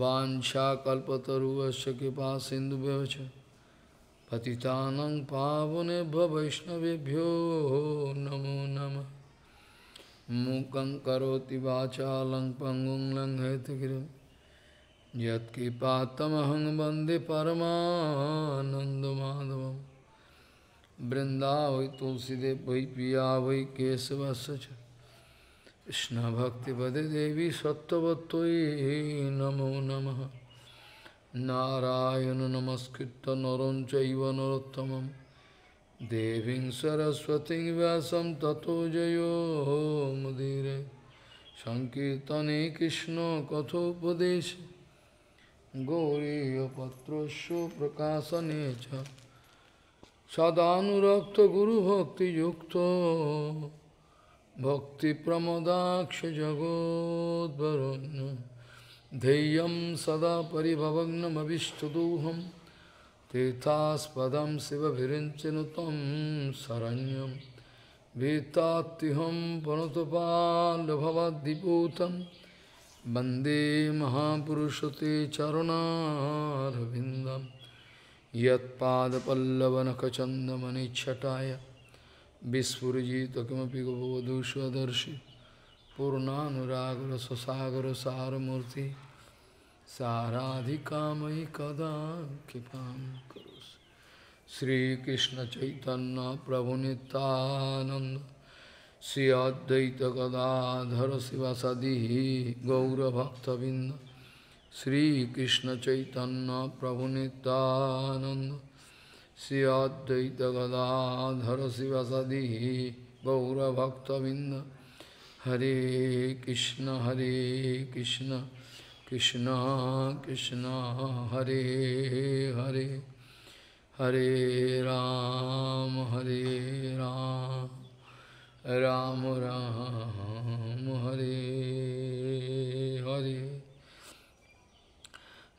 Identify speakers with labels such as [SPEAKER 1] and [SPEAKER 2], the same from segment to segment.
[SPEAKER 1] वाशाकल्पतरुश कृपा सिंधु पति पावने वैष्णवभ्यो नमो नम मूक करोति वाचा पंगुं वंदे परमानंदमाधव वृंदावै तुलसीदेव वै पिया वै केशवश Krishna Bhakti Vade Devi Sattvattoi Namo Namaha Narayana Namaskritta Narancha Iva Narottamam Devin Saraswati Vyasam Tato Jayo Mudire Sankirtane Krishna Kathopadesh Gauriya Patrasya Prakasa Necha Sadhanurakta Guru Bhakti Yukta भक्तिप्रमोदाक्षजगोद्वरुन् धैर्यं सदा परिभवग्नमभिष्टदोहं तीर्थास्पदं शिवभिरिञ्चनु त्वं शरण्यं वीत्तात्यहं प्रणुतपालभवद्दिपूतं वन्दे महापुरुषते चरुणारविन्दं यत्पादपल्लवनखचन्दमनिच्छटाय विस्फुजित किमपि गोवधू स्वदर्शी पूर्णानुरागर ससागर सारमूर्ति साराधिकामयि कदा कृपां करोसि श्रीकृष्णचैतन्य प्रभुनितानन्द श्री अद्वैत Gadadhar शिवसदि गौरभक्तबिन्द Sri Krishna Chaitanya प्रभुनितानन्द Sri Adyaita Gadadhara Sivasadi Gaura Bhakta Vinda Hare Krishna Hare Krishna Krishna Krishna Hare Hare Hare Ram Hare Ram Ram Ram Hare Hare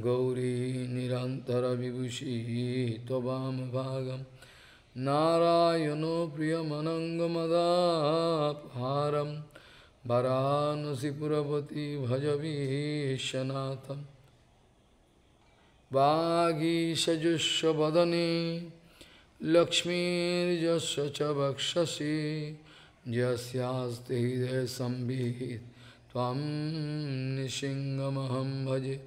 [SPEAKER 1] Gauri Nirantara Vibhushi Tobam Bhagam Narayano Priyamanangamada Param Bharanasipurapati Bhajavi Shanatham Bhagi Sajushabhadani Lakshmi Jasachabhakshasi Jasyas Tehide Sambhit Tvam Nishingamaham Bhajit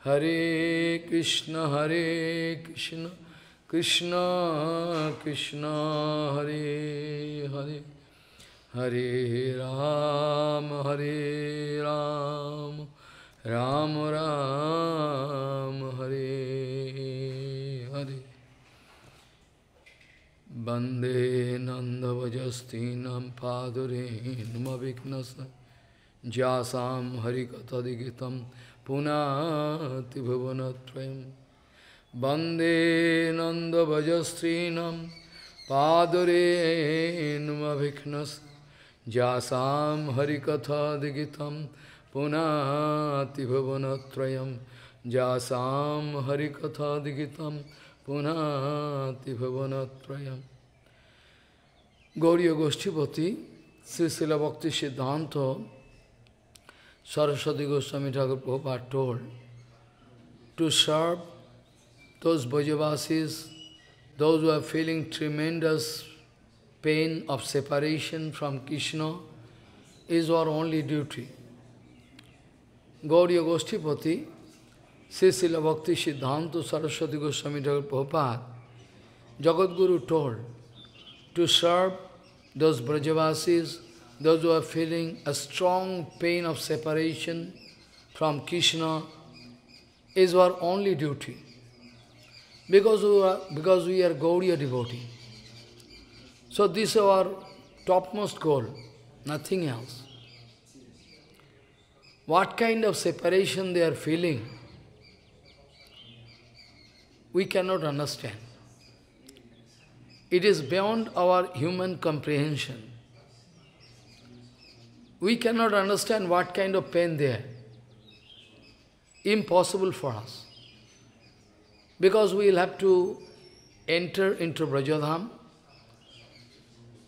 [SPEAKER 1] Hare Krishna, Hare Krishna, Krishna Krishna, Hare Hare, Hare Ram, Hare Ram, Ram Ram, Hare Hare. Bande Nanda Vajastinam Padure Numaviknasa Jasam Harikatadigitam Hare পুনাতি ভুবনত্রয়ম বন্দে নন্দভজশ্রীণম পাদরে নুমভিঘ্নস যাসাম হরিকথা দিগিতম পুনাতি ভুবনত্রয়ম যাসাম হরিকথা দিগিতম পুনাতি ভুবনত্রয়ম গৌরীয় গোষ্ঠীপতি শ্রী শিলভক্তি সিদ্ধান্ত Saraswati Goswami Thakur Prabhupada told, to serve those Bhajavasis, those who are feeling tremendous pain of separation from Krishna, is our only duty. Gauriya Goshtipati, Sisila Bhakti Siddhanta Saraswati Goswami Thakur Prabhupada, guru told, to serve those Brajavasis, those who are feeling a strong pain of separation from Krishna is our only duty. Because we are, because we are Gauriya devotee. So this is our topmost goal, nothing else. What kind of separation they are feeling, we cannot understand. It is beyond our human comprehension we cannot understand what kind of pain there. Impossible for us. Because we will have to enter into Brajadham.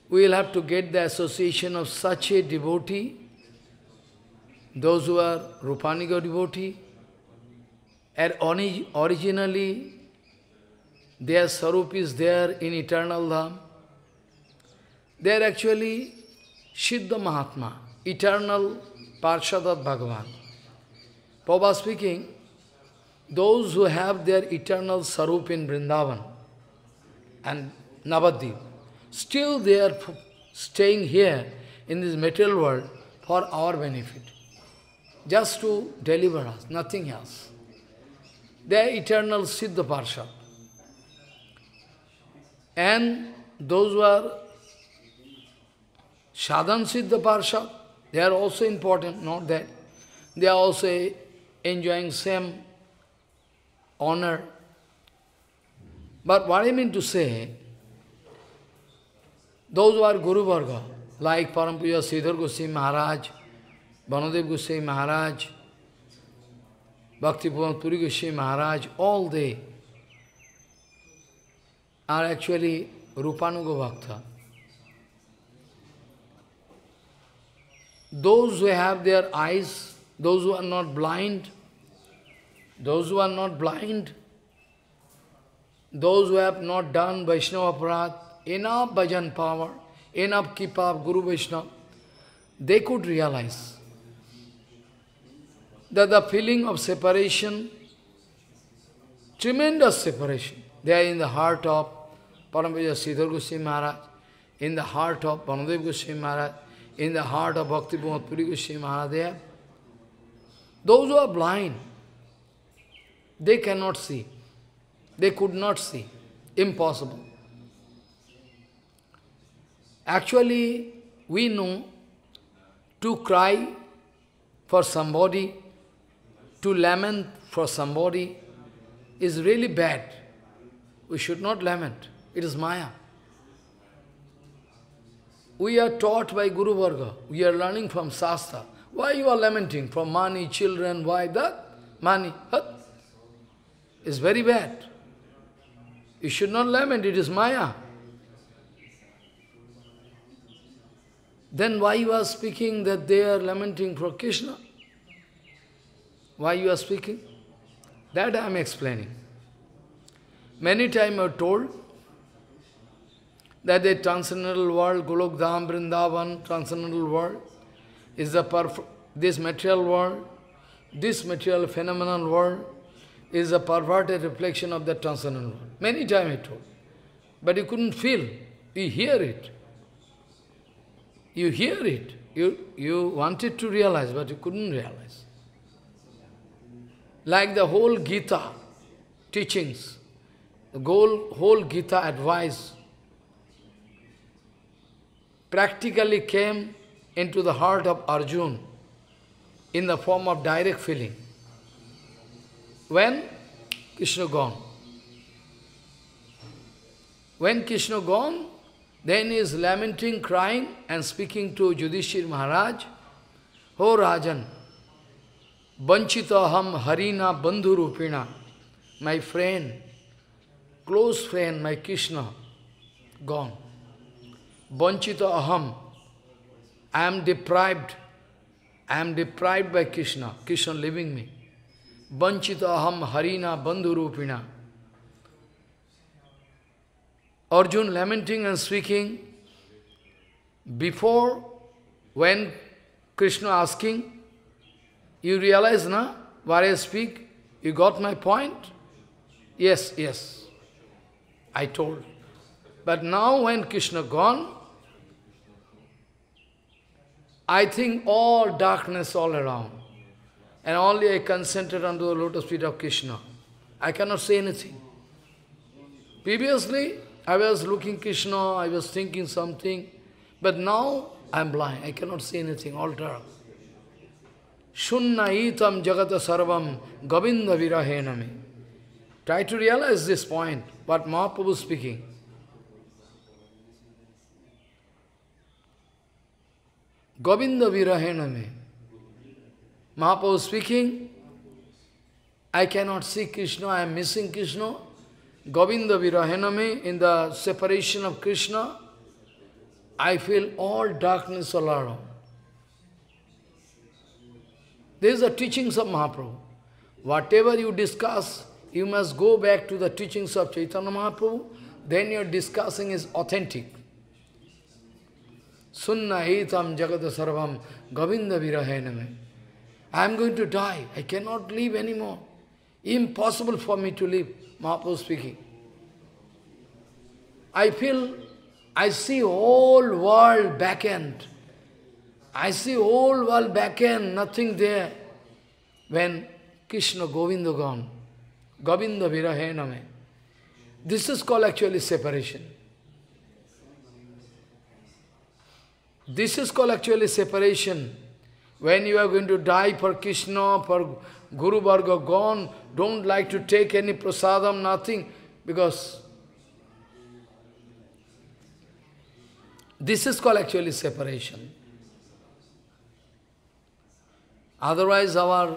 [SPEAKER 1] We will have to get the association of such a devotee, those who are Rupaniga devotee, and originally their sarup is there in eternal dham. They are actually Siddha Mahatma eternal Parshad of Bhagavan. Prabhupada speaking, those who have their eternal Sarup in Vrindavan and Navadip, still they are staying here in this material world for our benefit, just to deliver us, nothing else. They are eternal Siddha Parshad. And those who are Sadhan Siddha Parshad, they are also important, not that. They are also enjoying same honor. But what I mean to say, those who are Guru Varga, like Parampuja Siddhar Goswami Maharaj, Banadev Goswami Maharaj, Bhakti Bhavan Puri Goswami Maharaj, all they are actually Rupanuga Bhakta. those who have their eyes, those who are not blind, those who are not blind, those who have not done Vaishnava in enough bhajan power, enough kipa of Guru Vaishnava, they could realize that the feeling of separation, tremendous separation, they are in the heart of Paramahansa Siddhar Goswami Maharaj, in the heart of Banadev Goswami Maharaj, in the heart of Bhakti Bhumad Goswami Mahadev. Those who are blind, they cannot see. They could not see. Impossible. Actually, we know to cry for somebody, to lament for somebody is really bad. We should not lament. It is Maya. We are taught by Guru Varga. We are learning from Shastra. Why you are lamenting? For money, children, why that? Money. Huh? It's very bad. You should not lament, it is Maya. Then why you are speaking that they are lamenting for Krishna? Why you are speaking? That I am explaining. Many times I told, that the transcendental world, Golokdham, Vrindavan, transcendental world, is the perfect, this material world, this material phenomenal world, is a perverted reflection of the transcendental world. Many times I told. But you couldn't feel. You hear it. You hear it. You, you wanted to realize, but you couldn't realize. Like the whole Gita teachings, the whole, whole Gita advice practically came into the heart of Arjun in the form of direct feeling. When Krishna gone. When Krishna gone, then he is lamenting, crying and speaking to Yudhishthir Maharaj, O Rajan, Banchitaham Harina Bandhurupina, my friend, close friend, my Krishna, gone. Banchita aham. I am deprived. I am deprived by Krishna. Krishna leaving me. Banchita aham harina bandhurupina. Arjun lamenting and speaking. Before, when Krishna asking, you realize, na, why I speak? You got my point? Yes, yes. I told. But now when Krishna gone, I think all darkness all around. And only I concentrate on the lotus feet of Krishna. I cannot say anything. Previously, I was looking Krishna, I was thinking something, but now I'm blind. I cannot say anything, all dark. Shunna itam jagata sarvam govinda virahename. Try to realize this point, what Mahaprabhu is speaking. Govinda Virahename. Mahaprabhu speaking, I cannot see Krishna, I am missing Krishna. Govinda Virahename, in the separation of Krishna, I feel all darkness all around. These are teachings of Mahaprabhu. Whatever you discuss, you must go back to the teachings of Chaitanya Mahaprabhu, then your discussing is authentic. Sunna etam jagat sarvam govinda virahename. I am going to die. I cannot live anymore. Impossible for me to live. Mahaprabhu speaking. I feel, I see whole world back end. I see whole world back end, nothing there. When Krishna Govinda gone, Govinda Virahename. This is called actually separation. This is called actually separation. When you are going to die for Krishna, for Guru Varga gone, don't like to take any prasadam, nothing, because this is called actually separation. Otherwise our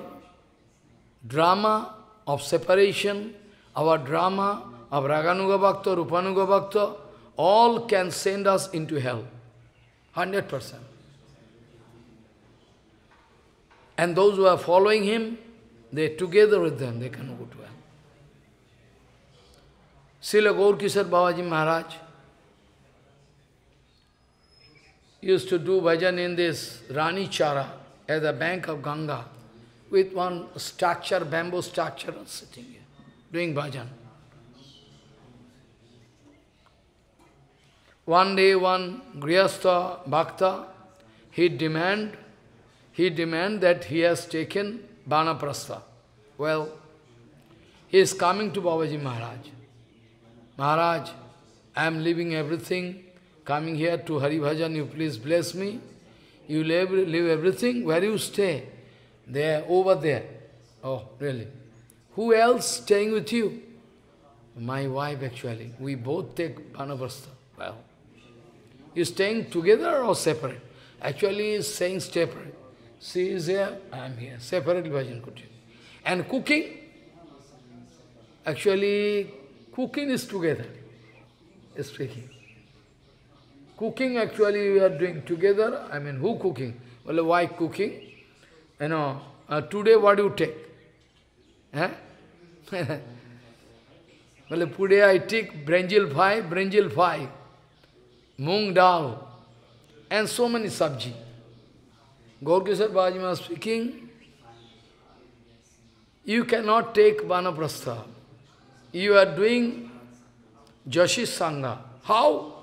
[SPEAKER 1] drama of separation, our drama of Raganuga Bhakta, Rupanuga Bhakta, all can send us into hell hundred percent. And those who are following him, they together with them, they can go to him. Srila Gaur Kishore Babaji Maharaj used to do bhajan in this Rani Chara at the bank of Ganga with one structure, bamboo structure, sitting here, doing bhajan. One day one Grihastha Bhakta, he demand, he demand that he has taken Vanaprastha. Well, he is coming to Babaji Maharaj. Maharaj, I am leaving everything, coming here to Hari Bhajan, you please bless me. You leave, leave everything, where you stay? There, over there. Oh, really? Who else staying with you? My wife, actually. We both take Vanaprastha. Well, is staying together or separate? Actually, is saying separate. She is here, I am here. Separate bhajan cooking. And cooking, actually, cooking is together. Is speaking. Cooking actually we are doing together. I mean, who cooking? Well, why cooking? You know, uh, today what do you take? Huh? well, today I take brinjal 5, brinjal 5 mung dal, and so many sabji. Gaurkisar Bhajima speaking, you cannot take Vanaprastha. You are doing Joshi Sangha. How?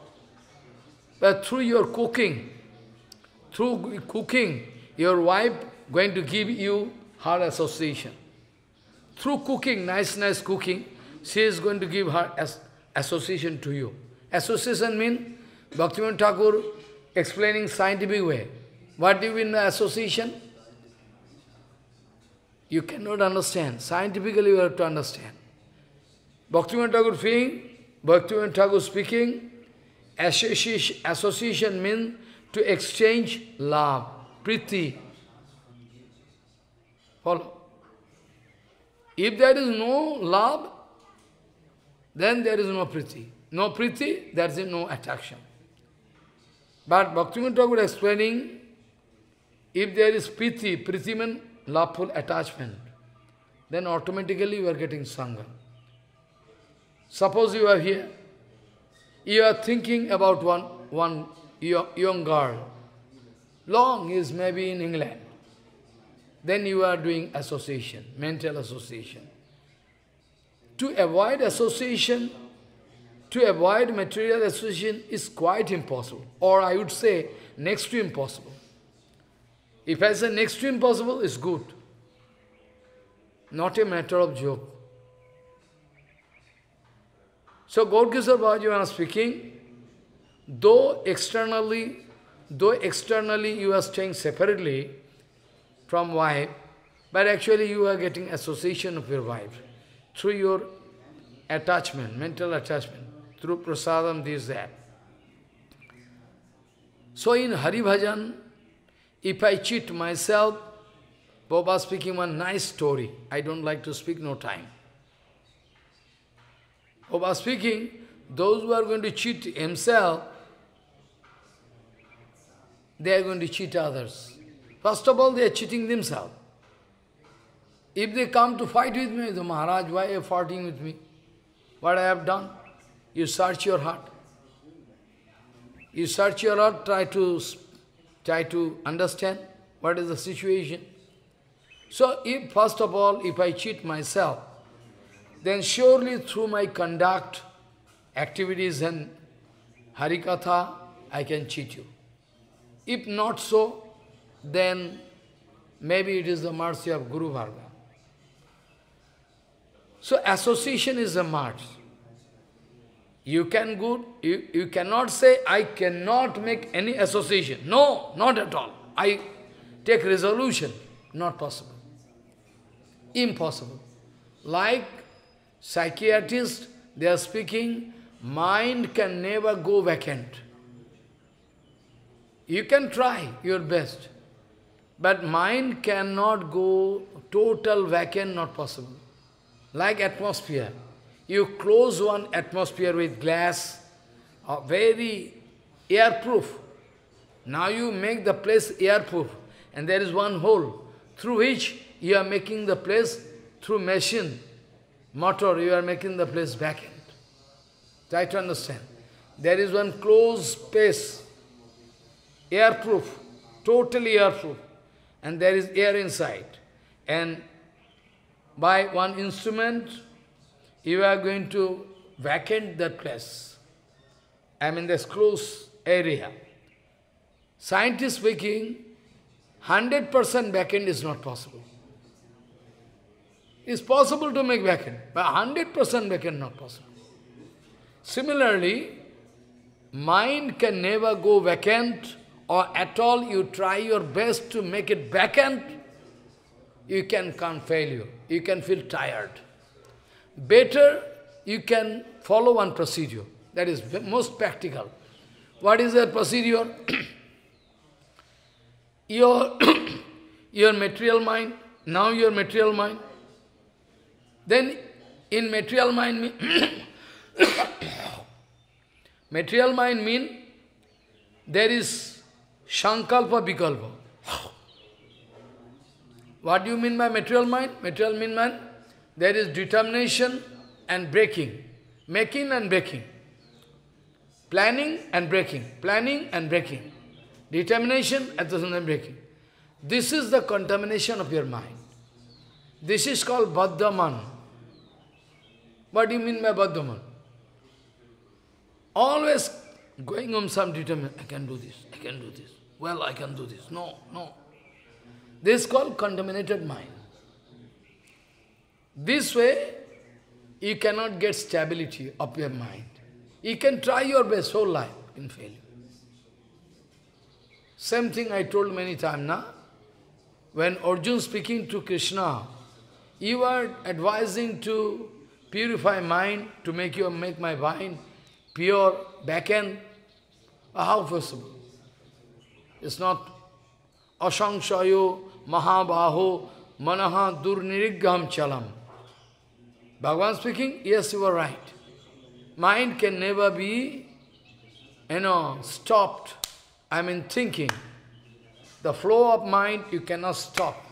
[SPEAKER 1] But through your cooking, through cooking, your wife going to give you her association. Through cooking, nice, nice cooking, she is going to give her as association to you. Association means Bhaktivinoda Thakur explaining scientific way. What do you mean by association? You cannot understand. Scientifically you have to understand. Bhaktivinoda Thakur saying, Bhaktivinoda Thakur speaking, association means to exchange love, priti. Follow. If there is no love, then there is no priti. No priti, there is no attraction. But Bhaktivinoda Thakur explaining, if there is priti, priti means lawful attachment, then automatically you are getting sangha. Suppose you are here, you are thinking about one, one young girl, long is maybe in England. Then you are doing association, mental association. To avoid association, to avoid material association is quite impossible, or I would say next to impossible. If I say next to impossible, it's good. Not a matter of joke. So Gaurkisar Bhajivana speaking, though externally, though externally you are staying separately from wife, but actually you are getting association of your wife through your attachment, mental attachment through prasadam, this, that. So in Hari Bhajan, if I cheat myself, Baba speaking one nice story. I don't like to speak, no time. Baba speaking, those who are going to cheat himself, they are going to cheat others. First of all, they are cheating themselves. If they come to fight with me, the Maharaj, why are you fighting with me? What I have done? You search your heart. You search your heart, try to, try to understand what is the situation. So if, first of all, if I cheat myself, then surely through my conduct, activities and harikatha, I can cheat you. If not so, then maybe it is the mercy of Guru Bhargava. So association is a mercy. You can good, you, you cannot say, I cannot make any association. No, not at all. I take resolution. Not possible. Impossible. Like psychiatrists, they are speaking, mind can never go vacant. You can try your best, but mind cannot go total vacant, not possible. Like atmosphere. You close one atmosphere with glass, uh, very airproof. Now you make the place airproof. And there is one hole through which you are making the place through machine, motor, you are making the place vacant. Try to understand. There is one closed space, airproof, totally airproof, and there is air inside. And by one instrument, you are going to vacant that place. I mean this close area. Scientist speaking, 100% vacant is not possible. It's possible to make vacant, but 100% vacant not possible. Similarly, mind can never go vacant or at all you try your best to make it vacant, you can come failure. You can feel tired better you can follow one procedure. That is most practical. What is that procedure? your, your material mind, now your material mind. Then in material mind, material mind mean there is shankalpa vikalpa. What do you mean by material mind? Material mean mind? There is determination and breaking, making and breaking, planning and breaking, planning and breaking, determination at the same time breaking. This is the contamination of your mind. This is called Baddaman. What do you mean by Baddaman? Always going on some determination, I can do this, I can do this, well, I can do this. No, no. This is called contaminated mind. This way, you cannot get stability of your mind. You can try your best whole life in failure. Same thing I told many times now. When Arjun speaking to Krishna, you are advising to purify mind, to make your make my mind pure, back end. How possible? It's not Asangshayo Mahabaho Manaha Durnirigham Chalam. Bhagavan speaking, yes, you are right. Mind can never be, you know, stopped. I mean, thinking. The flow of mind, you cannot stop.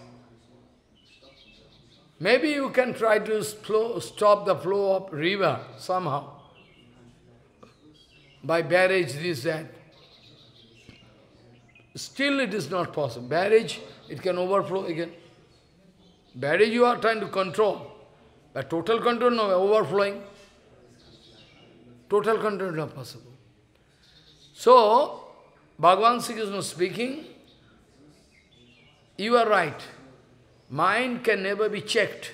[SPEAKER 1] Maybe you can try to flow, stop the flow of river somehow. By barrage, this, that. Still it is not possible. Barrage, it can overflow again. Barrage you are trying to control. A total control, no, overflowing. Total control not possible. So, Bhagavan Sikh is not speaking, you are right. Mind can never be checked.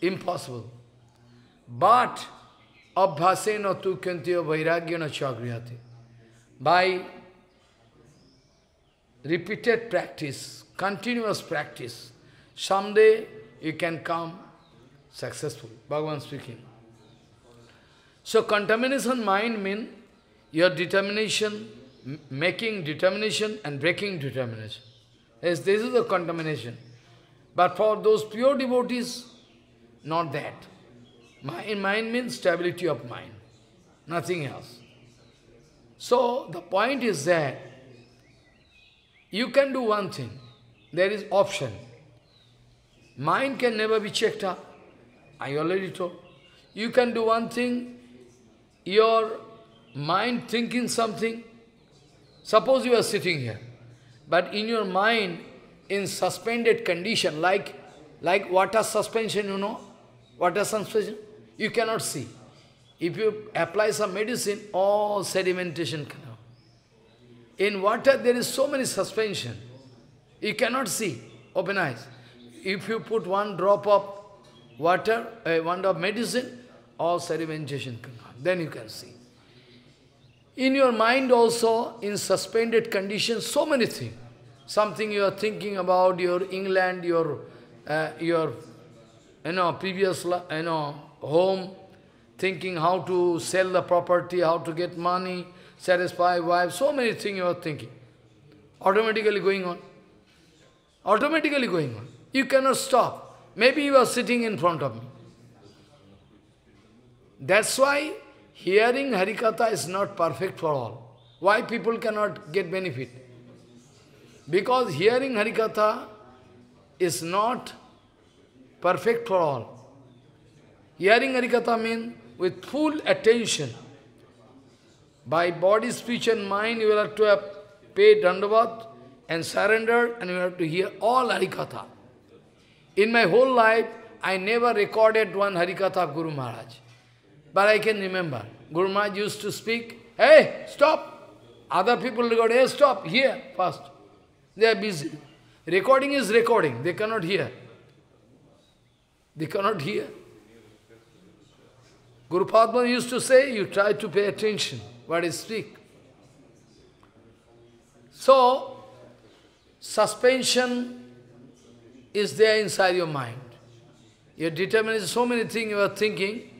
[SPEAKER 1] Impossible. But, abhasena tu kantiyo vairagyana chakriyate. By repeated practice, continuous practice, someday you can come successful. Bhagavan speaking. So contamination mind means your determination, making determination and breaking determination. Yes, this is the contamination. But for those pure devotees, not that. Mind, mind means stability of mind, nothing else. So the point is that you can do one thing. There is option. Mind can never be checked up. I already told. You can do one thing, your mind thinking something. Suppose you are sitting here, but in your mind, in suspended condition, like, like water suspension, you know, water suspension, you cannot see. If you apply some medicine, all sedimentation can happen. In water, there is so many suspension. You cannot see, open eyes. If you put one drop of water, a wand of medicine, all sedimentation can come. Then you can see. In your mind also, in suspended condition, so many things. Something you are thinking about, your England, your, uh, your you know, previous you know, home, thinking how to sell the property, how to get money, satisfy wife, so many things you are thinking. Automatically going on. Automatically going on. You cannot stop. Maybe you are sitting in front of me. That's why hearing Harikatha is not perfect for all. Why people cannot get benefit? Because hearing Harikatha is not perfect for all. Hearing Harikatha means with full attention. By body, speech and mind you will have to have paid dandavat and surrender and you have to hear all Harikatha. In my whole life, I never recorded one Harikatha of Guru Maharaj. But I can remember, Guru Maharaj used to speak, hey, stop! Other people record, hey, stop, here, first. They are busy. Recording is recording, they cannot hear. They cannot hear. Guru Padma used to say, you try to pay attention, what is speak. So, suspension is there inside your mind. Your determination, so many things you are thinking.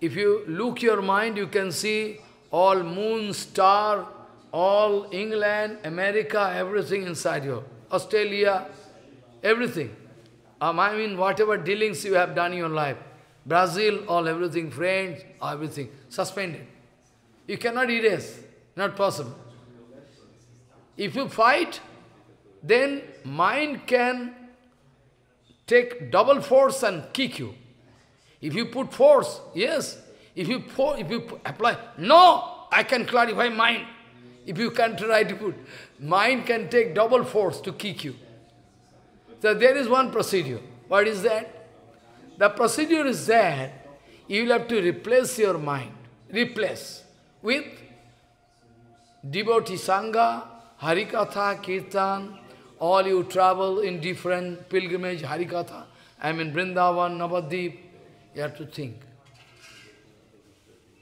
[SPEAKER 1] If you look your mind, you can see all moon, star, all England, America, everything inside you. Australia, everything. Um, I mean, whatever dealings you have done in your life. Brazil, all everything, friends, everything, suspended. You cannot erase, not possible. If you fight, then mind can take double force and kick you. If you put force, yes. If you, if you apply, no, I can clarify mind. If you can try to put, mind can take double force to kick you. So there is one procedure. What is that? The procedure is that you will have to replace your mind. Replace with devotee sangha, harikatha, kirtan, all you travel in different pilgrimage, Harikatha, I mean Vrindavan, Navadip. you have to think.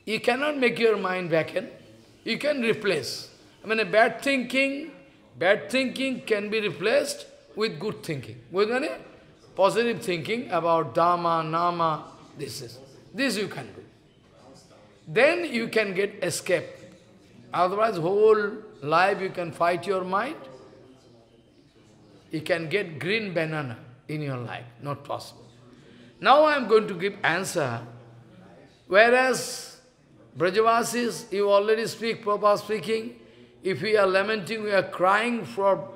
[SPEAKER 1] You cannot make your mind vacant. You can replace. I mean, a bad thinking, bad thinking can be replaced with good thinking. With any positive thinking about Dharma, Nama, this is. This you can do. Then you can get escape. Otherwise, whole life you can fight your mind you can get green banana in your life. Not possible. Now I am going to give answer. Whereas Brajavasis, you already speak, Prabhupada speaking, if we are lamenting, we are crying for,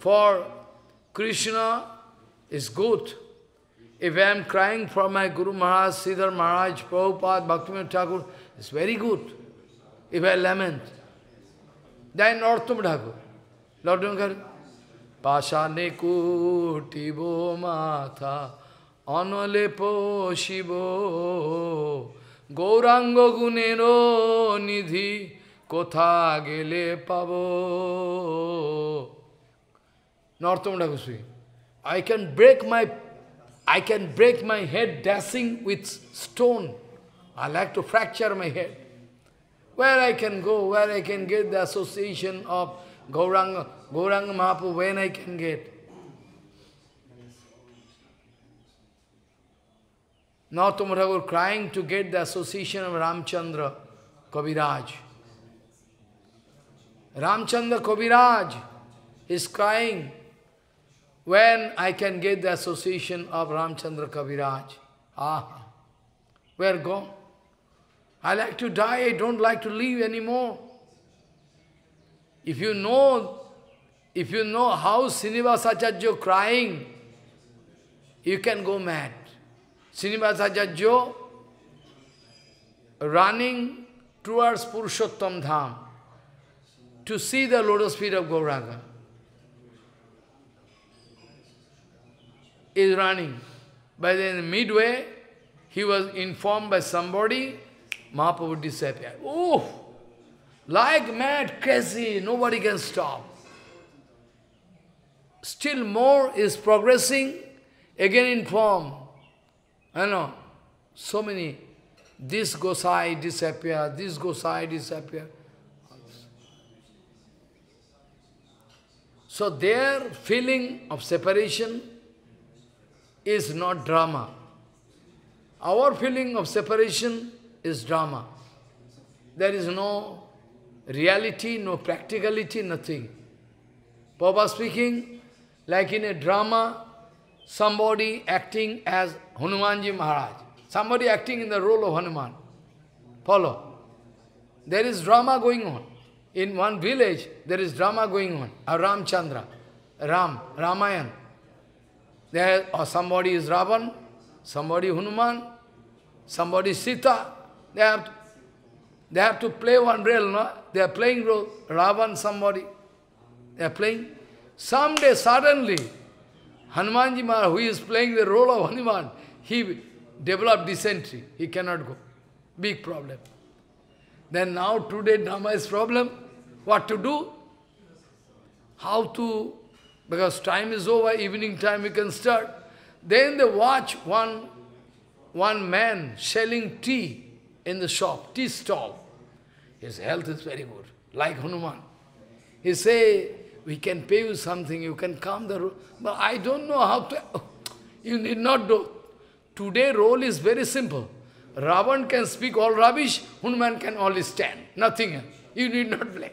[SPEAKER 1] for Krishna, is good. If I am crying for my Guru Maharaj, Siddhar Maharaj, Prabhupada, Bhaktivinoda Thakur, it's very good. If I lament, then Northam Thakur, Lord Dungar, পাশানে কুটিব মাথা অনলে পোষিব গৌরাঙ্গ গুণের নিধি কোথা গেলে পাব Narottam Goswami I can break my, I can break my head dashing with stone. I like to fracture my head. Where I can go, where I can get the association of Gauranga, Gauranga Mahaprabhu, when I can get. Nautam Thakur crying to get the association of Ramchandra Kaviraj. Ramchandra Kaviraj is crying when I can get the association of Ramchandra Kaviraj. Ah, where go? I like to die, I don't like to live anymore. If you know, if you know how Srinivasacharya crying, you can go mad. Srinivasacharya running towards Purushottam Dham to see the lotus feet of Gauranga. Is running. By the midway, he was informed by somebody, Mahaprabhu disappeared. Oh! Like mad, crazy, nobody can stop. Still more is progressing, again in form. I know, so many. This Gosai disappear, this Gosai disappear. So their feeling of separation is not drama. Our feeling of separation is drama. There is no reality, no practicality, nothing. Papa speaking, like in a drama, somebody acting as Hanumanji Maharaj. Somebody acting in the role of Hanuman. Follow. There is drama going on. In one village, there is drama going on. A Ramchandra, Ram, Ramayan. There, or somebody is Ravan, somebody Hanuman, somebody Sita. They have they have to play one role, no? They are playing role. Ravan, somebody. They are playing. Someday, suddenly, Hanumanji Maharaj, who is playing the role of Hanuman, he developed dysentery. He cannot go. Big problem. Then now, today, Dhamma is problem. What to do? How to... Because time is over, evening time we can start. Then they watch one, one man selling tea in the shop, tea stall. His health is very good, like Hanuman. He say, we can pay you something, you can come. the roll. But I don't know how to... You need not do. Today role is very simple. Ravan can speak all rubbish, Hanuman can only stand, nothing else. You need not play.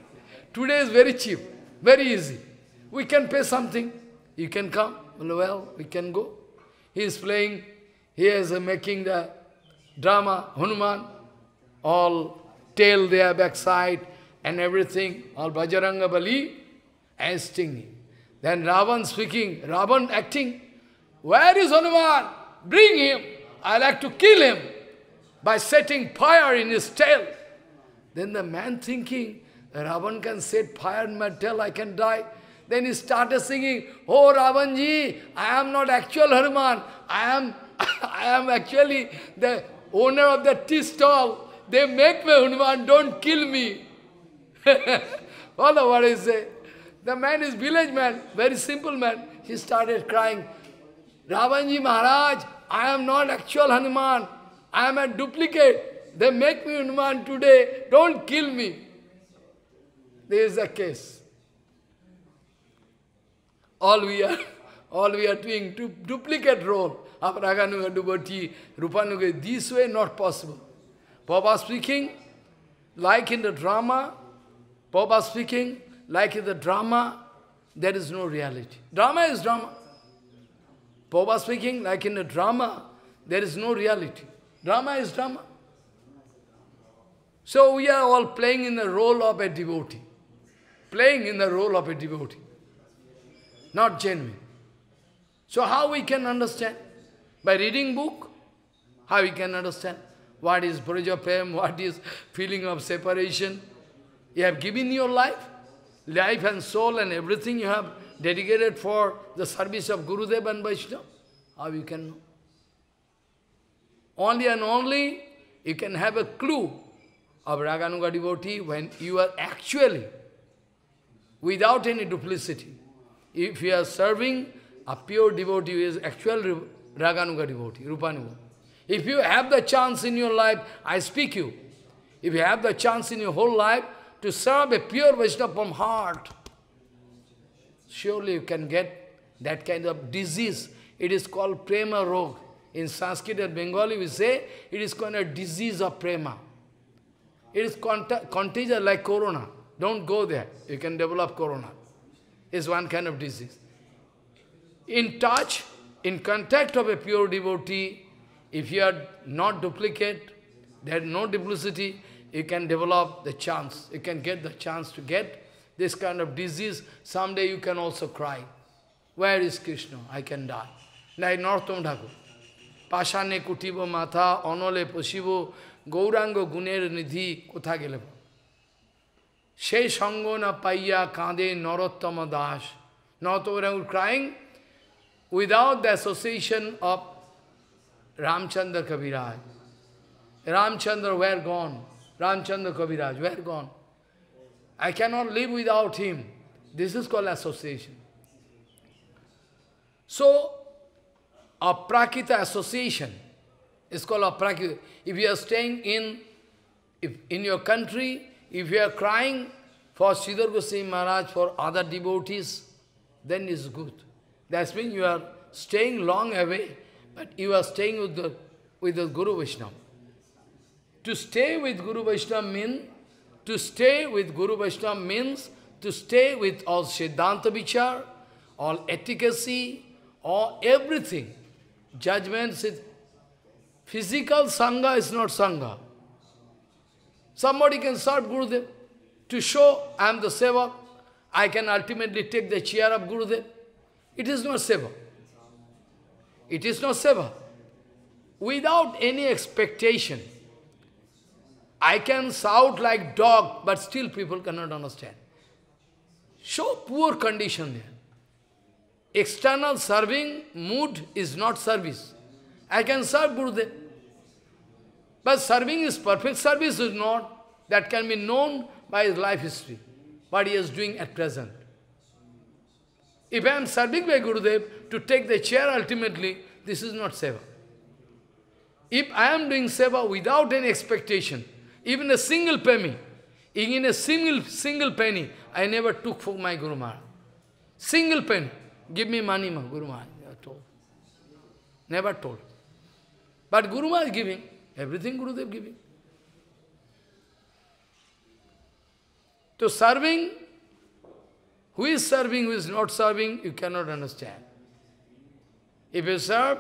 [SPEAKER 1] Today is very cheap, very easy. We can pay something. You can come. Well, we can go. He is playing. He is making the drama, Hanuman all tail their backside and everything, all bajaranga Bali and stinging. Then Ravan speaking, Ravan acting, where is Hanuman? Bring him, I like to kill him by setting fire in his tail. Then the man thinking, Ravan can set fire in my tail, I can die. Then he started singing, Oh Ravanji, I am not actual Hanuman, I am, I am actually the owner of the tea stall. They make me Hanuman, don't kill me. Follow what I say. The man is village man, very simple man. He started crying, Ravanji Maharaj, I am not actual Hanuman. I am a duplicate. They make me Hanuman today. Don't kill me. This is the case. All we are, all we are doing, du duplicate role of Raganuga devotee, Rupanuga. This way not possible. Baba speaking, like in the drama, Baba speaking, like in the drama, there is no reality. Drama is drama. Baba speaking, like in the drama, there is no reality. Drama is drama. So we are all playing in the role of a devotee. Playing in the role of a devotee. Not genuine. So how we can understand? By reading book, how we can understand? what is brajapam, what is feeling of separation. You have given your life, life and soul and everything you have dedicated for the service of Guru Dev and Vaishnava. How you can know? Only and only you can have a clue of Raganuga devotee when you are actually without any duplicity. If you are serving a pure devotee who is actual Raganuga devotee, Rupanuga. If you have the chance in your life, I speak you. If you have the chance in your whole life to serve a pure Vaishnava from heart, surely you can get that kind of disease. It is called prema rog. In Sanskrit and Bengali we say, it is called a disease of prema. It is contagious like corona. Don't go there. You can develop corona. It's one kind of disease. In touch, in contact of a pure devotee, if you are not duplicate, there is no duplicity, you can develop the chance. You can get the chance to get this kind of disease. Someday you can also cry. Where is Krishna? I can die. Like Northam Dhaku. Pashane kutibo matha onole poshibo gaurango guner nidi kothagelebo. She shango na paiya kande narottama dash. Northam Dhaku crying. Without the association of Ramchandra Kaviraj. Ramchandra, where gone? Ramchandra Kaviraj, where gone? I cannot live without him. This is called association. So, a prakita association is called a prakita. If you are staying in, if in your country, if you are crying for Siddhar Goswami Maharaj, for other devotees, then it's good. That means you are staying long away but you are staying with the, with the Guru Vaishnava. To stay with Guru Vaishnava means, to stay with Guru Vaishnava means to stay with all Siddhanta Vichar, all efficacy, all everything. Judgments, physical Sangha is not Sangha. Somebody can serve Gurudev to show I am the Seva. I can ultimately take the chair of Gurudev. It is not Seva. It is no seva. Without any expectation, I can shout like dog, but still people cannot understand. So poor condition there. External serving mood is not service. I can serve Gurudev. But serving is perfect, service is not. That can be known by his life history, what he is doing at present. If I am serving by Gurudev to take the chair ultimately, this is not seva. If I am doing seva without any expectation, even a single penny, even a single single penny, I never took for my Guru Maharaj. Single penny. Give me money, ma, Guru Maharaj. Told. Never told. But Guru Maharaj giving. Everything Gurudev giving. To serving who is serving, who is not serving, you cannot understand. If you serve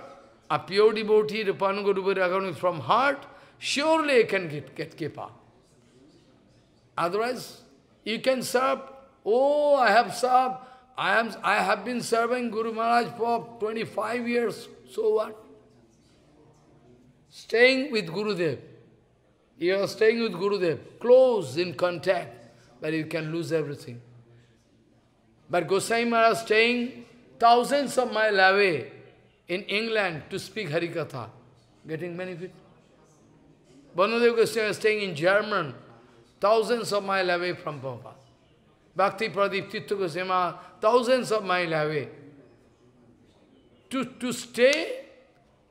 [SPEAKER 1] a pure devotee, Rupan Guru from heart, surely you can get, get Kipa. Otherwise, you can serve, oh, I have served, I, am, I have been serving Guru Maharaj for 25 years, so what? Staying with Gurudev. You are staying with Gurudev, close in contact, but you can lose everything. But Gosai Maharaj staying thousands of miles away in England to speak Harikatha, getting benefit. Vanadev Goswami was staying in German, thousands of miles away from Prabhupada. Bhakti Pradip Tittu Goswami, thousands of miles away. To, to stay,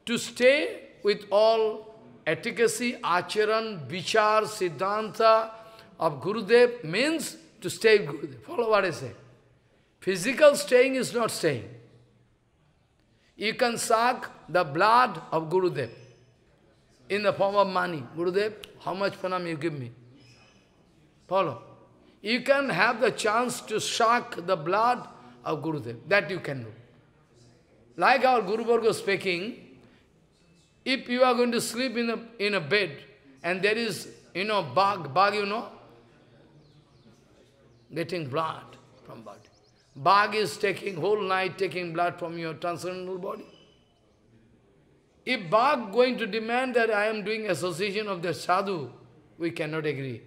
[SPEAKER 1] to stay with all efficacy, acharan, vichar, siddhanta of Gurudev means to stay with Gurudev. Follow what I say. Physical staying is not staying. You can suck the blood of Gurudev in the form of money. Gurudev, how much panam you give me? Follow. You can have the chance to suck the blood of Gurudev. That you can do. Like our Guru Varga speaking, if you are going to sleep in a, in a bed and there is, you know, bug, bug, you know, getting blood from body. Bag is taking whole night taking blood from your transcendental body. If Bag going to demand that I am doing association of the sadhu, we cannot agree.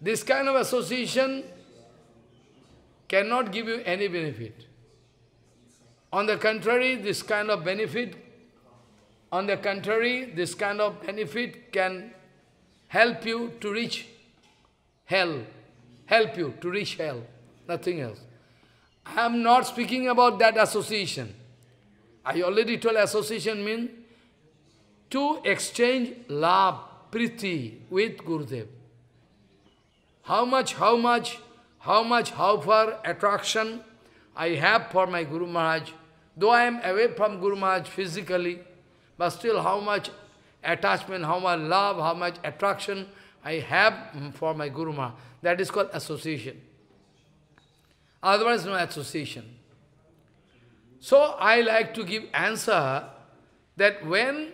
[SPEAKER 1] This kind of association cannot give you any benefit. On the contrary, this kind of benefit, on the contrary, this kind of benefit can help you to reach hell, help you to reach hell nothing else. I am not speaking about that association. I already told association means to exchange love, priti with Gurudev. How much, how much, how much, how far attraction I have for my Guru Maharaj. Though I am away from Guru Maharaj physically, but still how much attachment, how much love, how much attraction I have for my Guru Maharaj. That is called association. Otherwise, no association. So, I like to give answer that when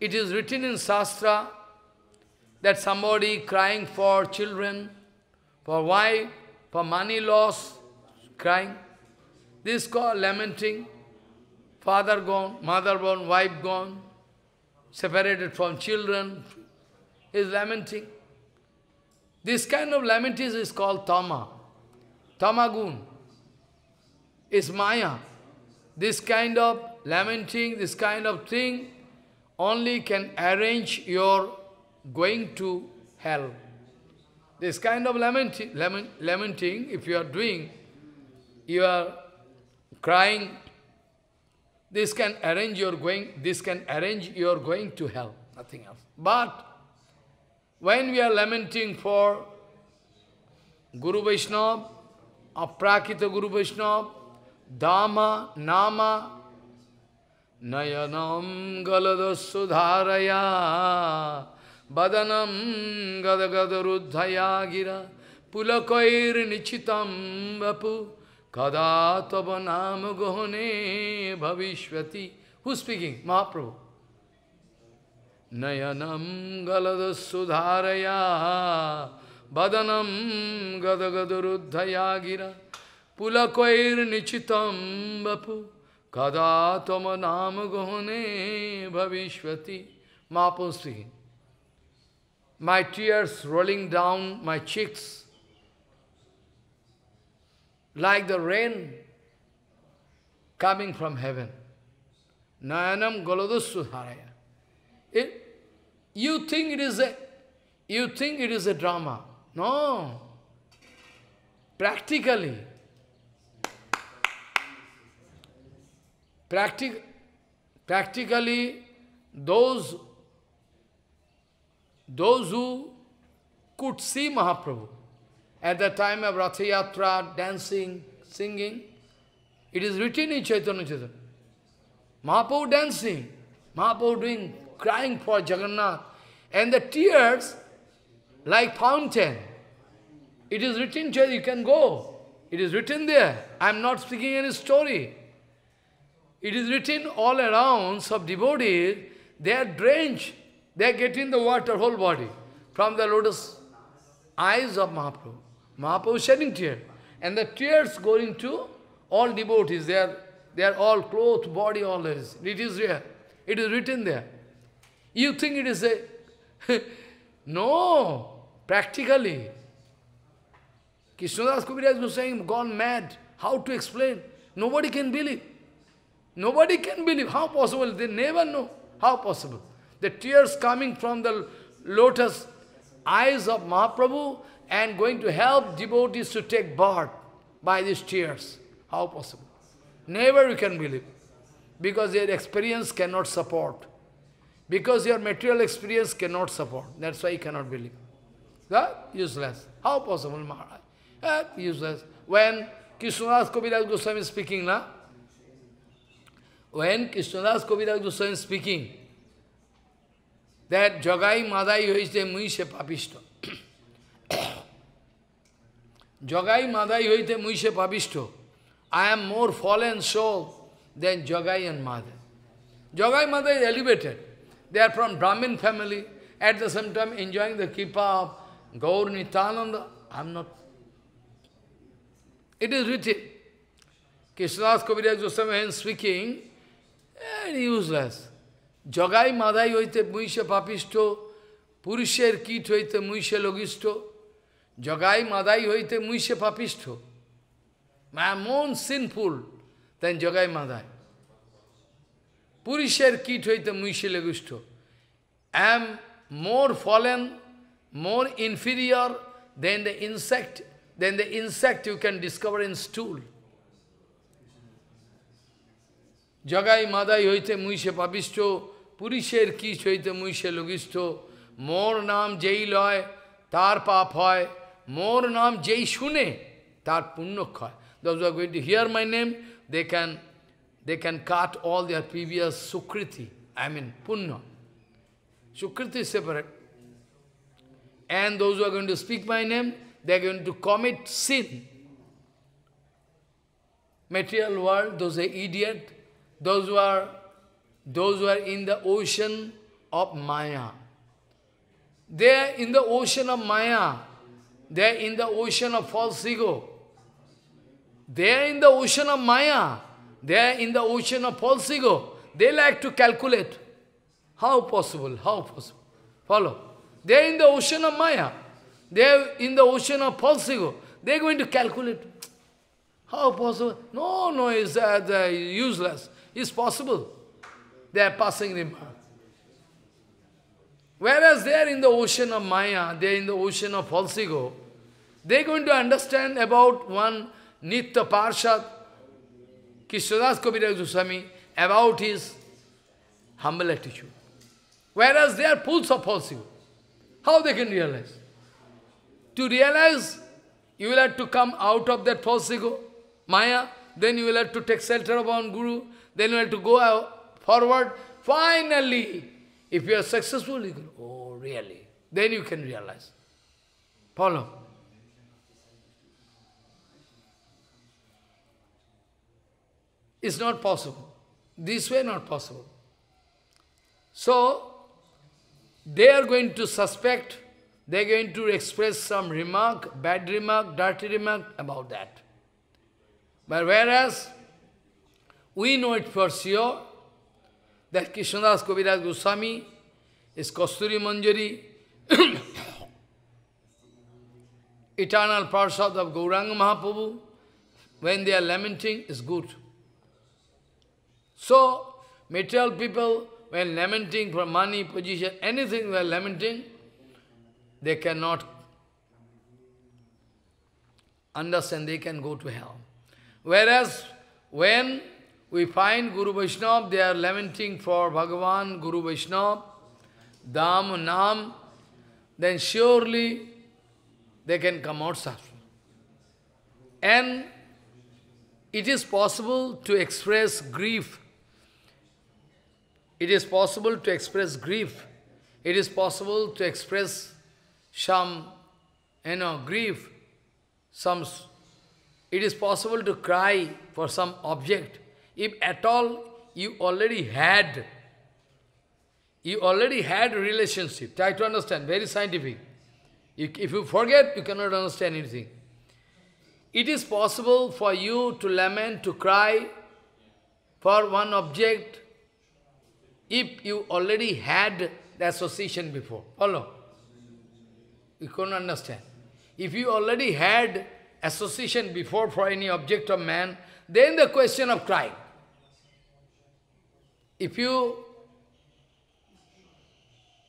[SPEAKER 1] it is written in Shastra that somebody crying for children, for wife, for money loss, crying, this is called lamenting. Father gone, mother gone, wife gone, separated from children, is lamenting. This kind of lamenting is called tama. Tamagun is Maya. This kind of lamenting, this kind of thing only can arrange your going to hell. This kind of lamenting, lament, lamenting if you are doing, you are crying, this can arrange your going, this can arrange your going to hell, nothing else. But when we are lamenting for Guru Vaishnava, Aprakita Guru Vaishnava, Dhamma, Nama, Nayanam Galadasudharaya, Badanam Gadagadarudhaya Gira, Pulakair Nichitam Vapu, Kada Tabanam Gohane Bhavishvati. Who's speaking? Mahaprabhu. Nayanam Galadasudharaya, Badanam gadagaduruddhaya gira Pulakoir nichitam vapu Kada tama nam gohane bhavishvati Maposvi. My tears rolling down my cheeks like the rain coming from heaven. Nayanam Golodusudharaya. You think it is a you think it is a drama. No. Practically. Practic practically, those, those who could see Mahaprabhu at the time of Ratha Yatra, dancing, singing, it is written in Chaitanya Chaitanya. Mahaprabhu dancing, Mahaprabhu doing, crying for Jagannath, and the tears like fountain. It is written, you can go. It is written there. I am not speaking any story. It is written all around of devotees, they are drenched, they are getting the water, whole body, from the lotus eyes of Mahaprabhu. Mahaprabhu shedding tears. And the tears going to all devotees, they are, they are all clothed, body, all is. It is there. It is written there. You think it is a... no! Practically, Krishnadas Kubiraj saying gone mad. How to explain? Nobody can believe. Nobody can believe. How possible? They never know. How possible? The tears coming from the lotus eyes of Mahaprabhu and going to help devotees to take birth by these tears. How possible? Never you can believe. Because your experience cannot support. Because your material experience cannot support. That's why you cannot believe. That useless. How possible, Maharaj? That useless. When Krishnadas Kaviraj Goswami is speaking, na? when Krishnadas Kaviraj Goswami is speaking, that Jagai Madai the Muise papisto. Jagai Madai the Muise papisto. I am more fallen soul than Jagai and Madai. Jagai Madai is elevated. They are from Brahmin family, at the same time enjoying the kippa of Gaur Nityananda, I'm not. It is written. Krishnadas Kaviraj Goswami speaking, and useless. Jagai madai hoite muisha papisto, purusher kit hoite muisha logisto, jagai madai hoite muisha papisto. My own sinful than jagai madai. Purusher kit hoite muisha logisto. I am more fallen more inferior than the insect, than the insect you can discover in stool. Jagai madai hoite muise papishto, purisher ki hoite muise logisto, more nam jai loy, tar paap hoy, more nam jai shune, tar punnok hoy. Those who are going to hear my name, they can, they can cut all their previous sukriti, I mean punna. Sukriti is separate. And those who are going to speak my name, they are going to commit sin. Material world, those are idiot, those who are, those who are in the ocean of Maya. They are in the ocean of Maya. They are in the ocean of false ego. They are in the ocean of Maya. They are in the ocean of false ego. They like to calculate. How possible? How possible? Follow. They are in the ocean of Maya. They are in the ocean of false ego. They are going to calculate. How possible? No, no, it's uh, useless. It's possible. They are passing the Whereas they are in the ocean of Maya, they are in the ocean of false ego. They are going to understand about one Nitya Parshad, Krishnadas Kaviraj Goswami, about his humble attitude. Whereas they are fools of false ego. How they can realize? To realize, you will have to come out of that false ego, Maya, then you will have to take shelter upon Guru, then you have to go out, forward. Finally, if you are successful, you can, oh, really? Then you can realize. Follow. It's not possible. This way, not possible. So, they are going to suspect, they are going to express some remark, bad remark, dirty remark about that. But whereas, we know it for sure that Krishnadas Kaviraj Goswami is Kasturi Manjari, eternal Parshad of Gauranga Mahaprabhu, when they are lamenting, is good. So, material people, when lamenting for money, position, anything they are lamenting, they cannot understand, they can go to hell. Whereas when we find Guru Vaishnava, they are lamenting for Bhagavan, Guru Vaishnava, Dham, Nam, then surely they can come out suffering. And it is possible to express grief it is possible to express grief. It is possible to express some, you know, grief. Some, it is possible to cry for some object. If at all you already had, you already had relationship. Try to understand, very scientific. If you forget, you cannot understand anything. It is possible for you to lament, to cry for one object, if you already had the association before. Follow? You couldn't understand. If you already had association before for any object of man, then the question of crime. If you,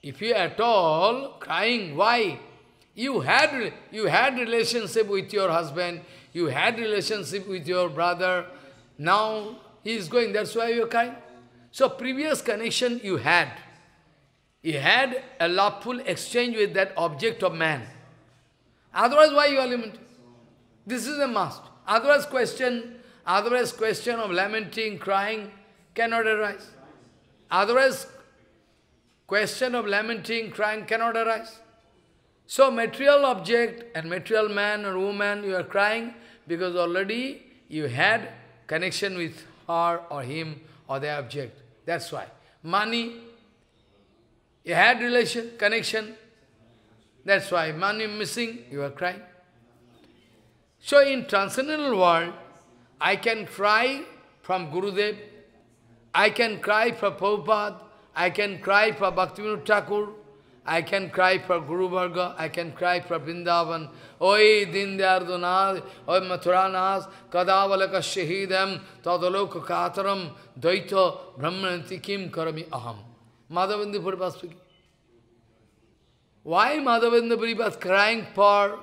[SPEAKER 1] if you at all crying, why? You had, you had relationship with your husband, you had relationship with your brother, now he is going, that's why you're crying. So previous connection you had, you had a lawful exchange with that object of man. Otherwise, why you are lamenting? This is a must. Otherwise question, otherwise question of lamenting, crying cannot arise. Otherwise question of lamenting, crying cannot arise. So material object and material man or woman, you are crying because already you had connection with her or him or the object. That's why. Money, you had relation, connection. That's why money missing, you are crying. So in transcendental world, I can cry from Gurudev, I can cry for Prabhupada, I can cry for Bhaktivinoda Thakur, I can cry for Guru Varga, I can cry for Vrindavan. Oi Dindyardunad, Oi Mathuranas, Kadavalaka Shahidam, Tadaloka Kataram, Daito, Brahmananti Kim Karami Aham. Madhavendra Puripas speaking. Why Madhavendra Puripas crying for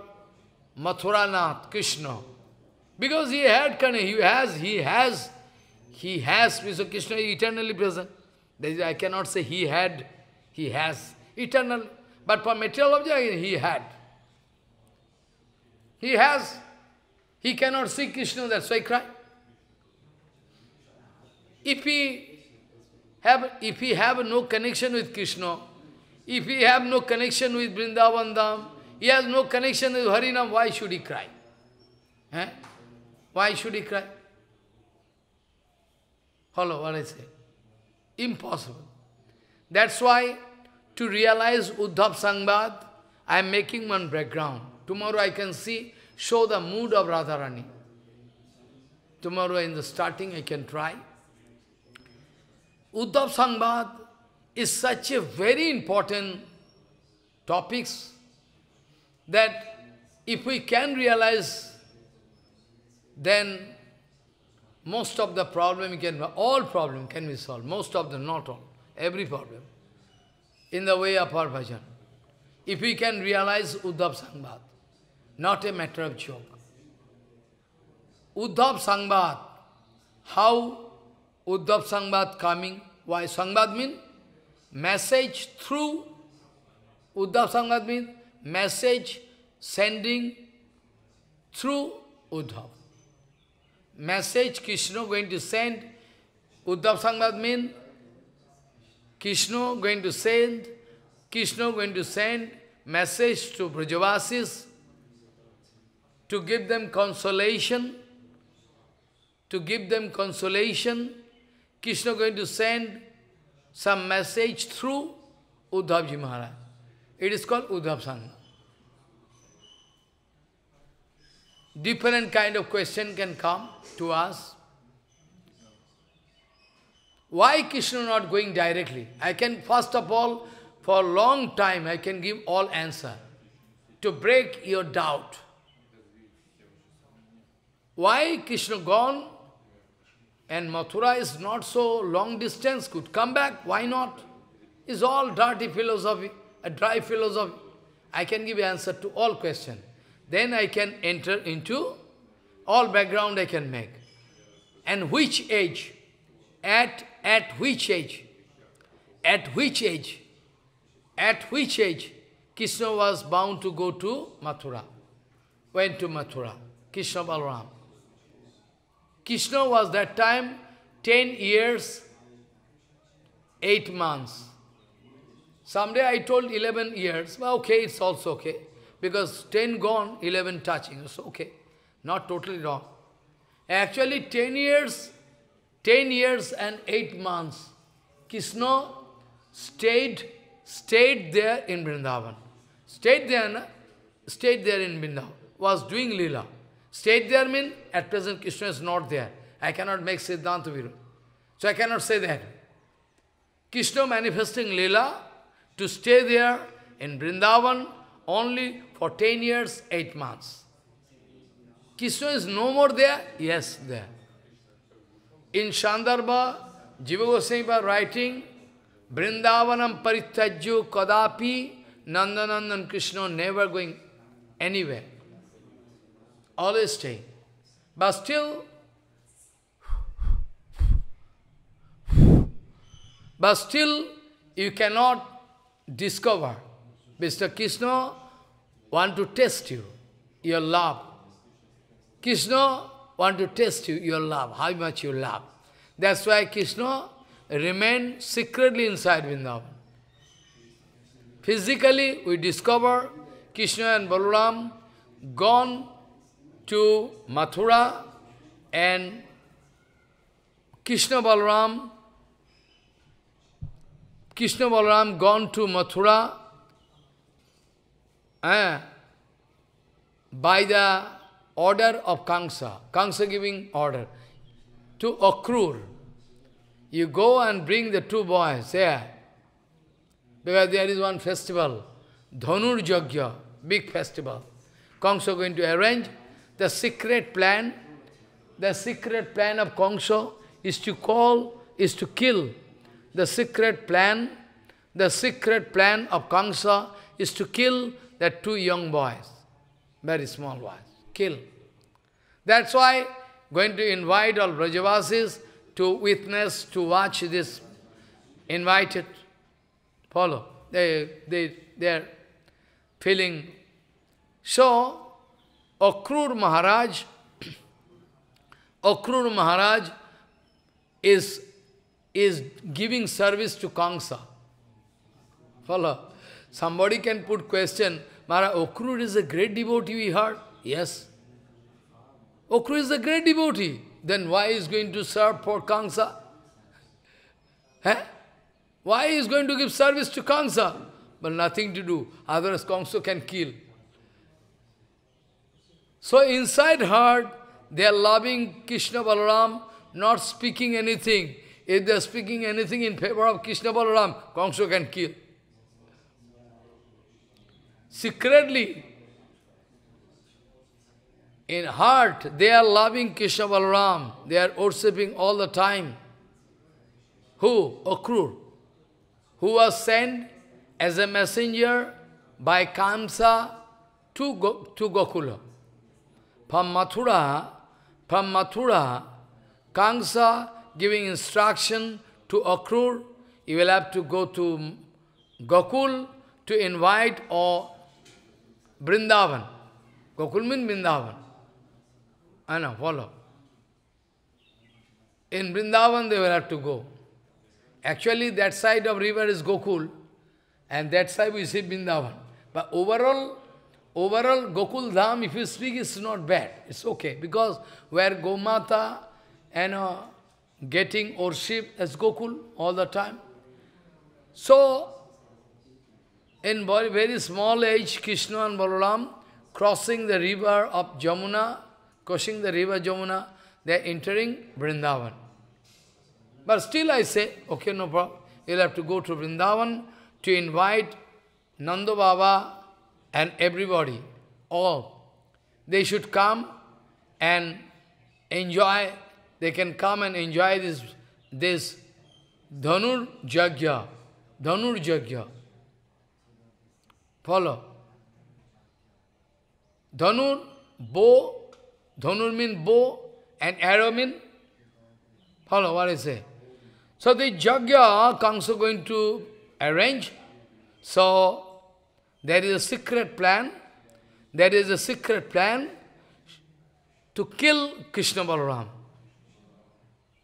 [SPEAKER 1] Mathuranath, Krishna? Because he had, he has, he has, he has, Mr. Krishna eternally present. I cannot say he had, he has eternal. But for material object, he had. He has. He cannot see Krishna, that's why he cry. If he have, if he have no connection with Krishna, if he have no connection with Brindavan Dam, he has no connection with Harinam, why should he cry? Eh? Why should he cry? Follow what I say. Impossible. That's why to realize Uddhav Sangbad, I am making one background. Tomorrow I can see, show the mood of Radharani. Tomorrow in the starting I can try. Uddhav Sangbad is such a very important topics that if we can realize, then most of the problem can, all problem can be solved. Most of the, not all, every problem in the way of our bhajan. If we can realize Uddhav sangbad, not a matter of joke. Uddhav sangbad, how Uddhav sangbad coming? Why sangbad mean? message through Uddhav Sanghat means message sending through Uddhav. Message Krishna going to send. Uddhav Sanghat means Krishna going to send, Krishna going to send message to Brajavasis to give them consolation, to give them consolation. Krishna going to send some message through Uddhavji Maharaj. It is called Uddhav Sangha. Different kind of question can come to us. Why Krishna not going directly? I can, first of all, for a long time, I can give all answer. To break your doubt. Why Krishna gone and Mathura is not so long distance, could come back, why not? It's all dirty philosophy, a dry philosophy. I can give answer to all question. Then I can enter into all background I can make. And which age? At, at which age? At which age? At which age? Krishna was bound to go to Mathura. Went to Mathura. Krishna Balram. Krishna was that time 10 years, 8 months. Someday I told 11 years, well, okay, it's also okay. Because 10 gone, 11 touching, so okay. Not totally wrong. Actually, 10 years, Ten years and eight months, Krishna stayed, stayed there in Vrindavan. Stayed there, na? stayed there in Vrindavan, was doing lila. Stayed there means, at present Krishna is not there. I cannot make Siddhanta Viru. So I cannot say that. Krishna manifesting lila to stay there in Vrindavan only for 10 years, 8 months. Krishna is no more there? Yes, there. In Shandarva, Jiva Goswami was writing, Vrindavanam parityajyo kadapi Nandanandan Krishna never going anywhere. Always staying. But still, but still you cannot discover. Mr. Krishna want to test you, your love. Krishna want to test you, your love, how much you love. That's why Krishna remained secretly inside Vrindavan. Physically, we discover Krishna and Balaram gone to Mathura and Krishna Balaram, Krishna Balaram gone to Mathura eh, by the order of Kansa, Kansa giving order to Akrur. You go and bring the two boys there, because there is one festival, Dhanur Jagya, big festival. Kongso going to arrange the secret plan. The secret plan of Kongso is to call, is to kill. The secret plan, the secret plan of Kongsa is to kill the two young boys, very small boys kill. That's why going to invite all Brajavasis to witness, to watch this invited. Follow. They, they, they're feeling. So, Akrur Maharaj, Akrur Maharaj is, is giving service to Kangsa. Follow. Somebody can put question, Maharaj, Akrur is a great devotee we heard. Yes. Oh, Okru is a great devotee. Then why is going to serve for Kansa? Eh? Why is going to give service to Kansa? But nothing to do. Otherwise, Kansa can kill. So inside heart, they are loving Krishna Balaram, not speaking anything. If they are speaking anything in favor of Krishna Balaram, Kongso can kill. Secretly, in heart, they are loving Krishna Balaram. They are worshipping all the time. Who? Akrur. Who was sent as a messenger by Kamsa to, Go to Gokula. From Mathura, from Mathura, Kamsa giving instruction to Akrur, you will have to go to Gokul to invite or oh, Brindavan. Gokul means Brindavan. I know, follow. In Vrindavan, they will have to go. Actually, that side of river is Gokul, and that side we see Vrindavan. But overall, overall Gokul Dham, if you speak, it's not bad. It's okay, because where Gomata and uh, getting worship as Gokul all the time. So, in very, very small age, Krishna and Balaram crossing the river of Jamuna crossing the river Jamuna, they are entering Vrindavan. But still I say, okay, no problem. You'll have to go to Vrindavan to invite Nanda Baba and everybody, all. They should come and enjoy, they can come and enjoy this, this Dhanur Jagya, Dhanur Jagya. Follow. Dhanur, bow, Dhanur mean bow and arrow mean? Follow what I say. So the Jagya Kamsa going to arrange. So there is a secret plan. There is a secret plan to kill Krishna Balaram.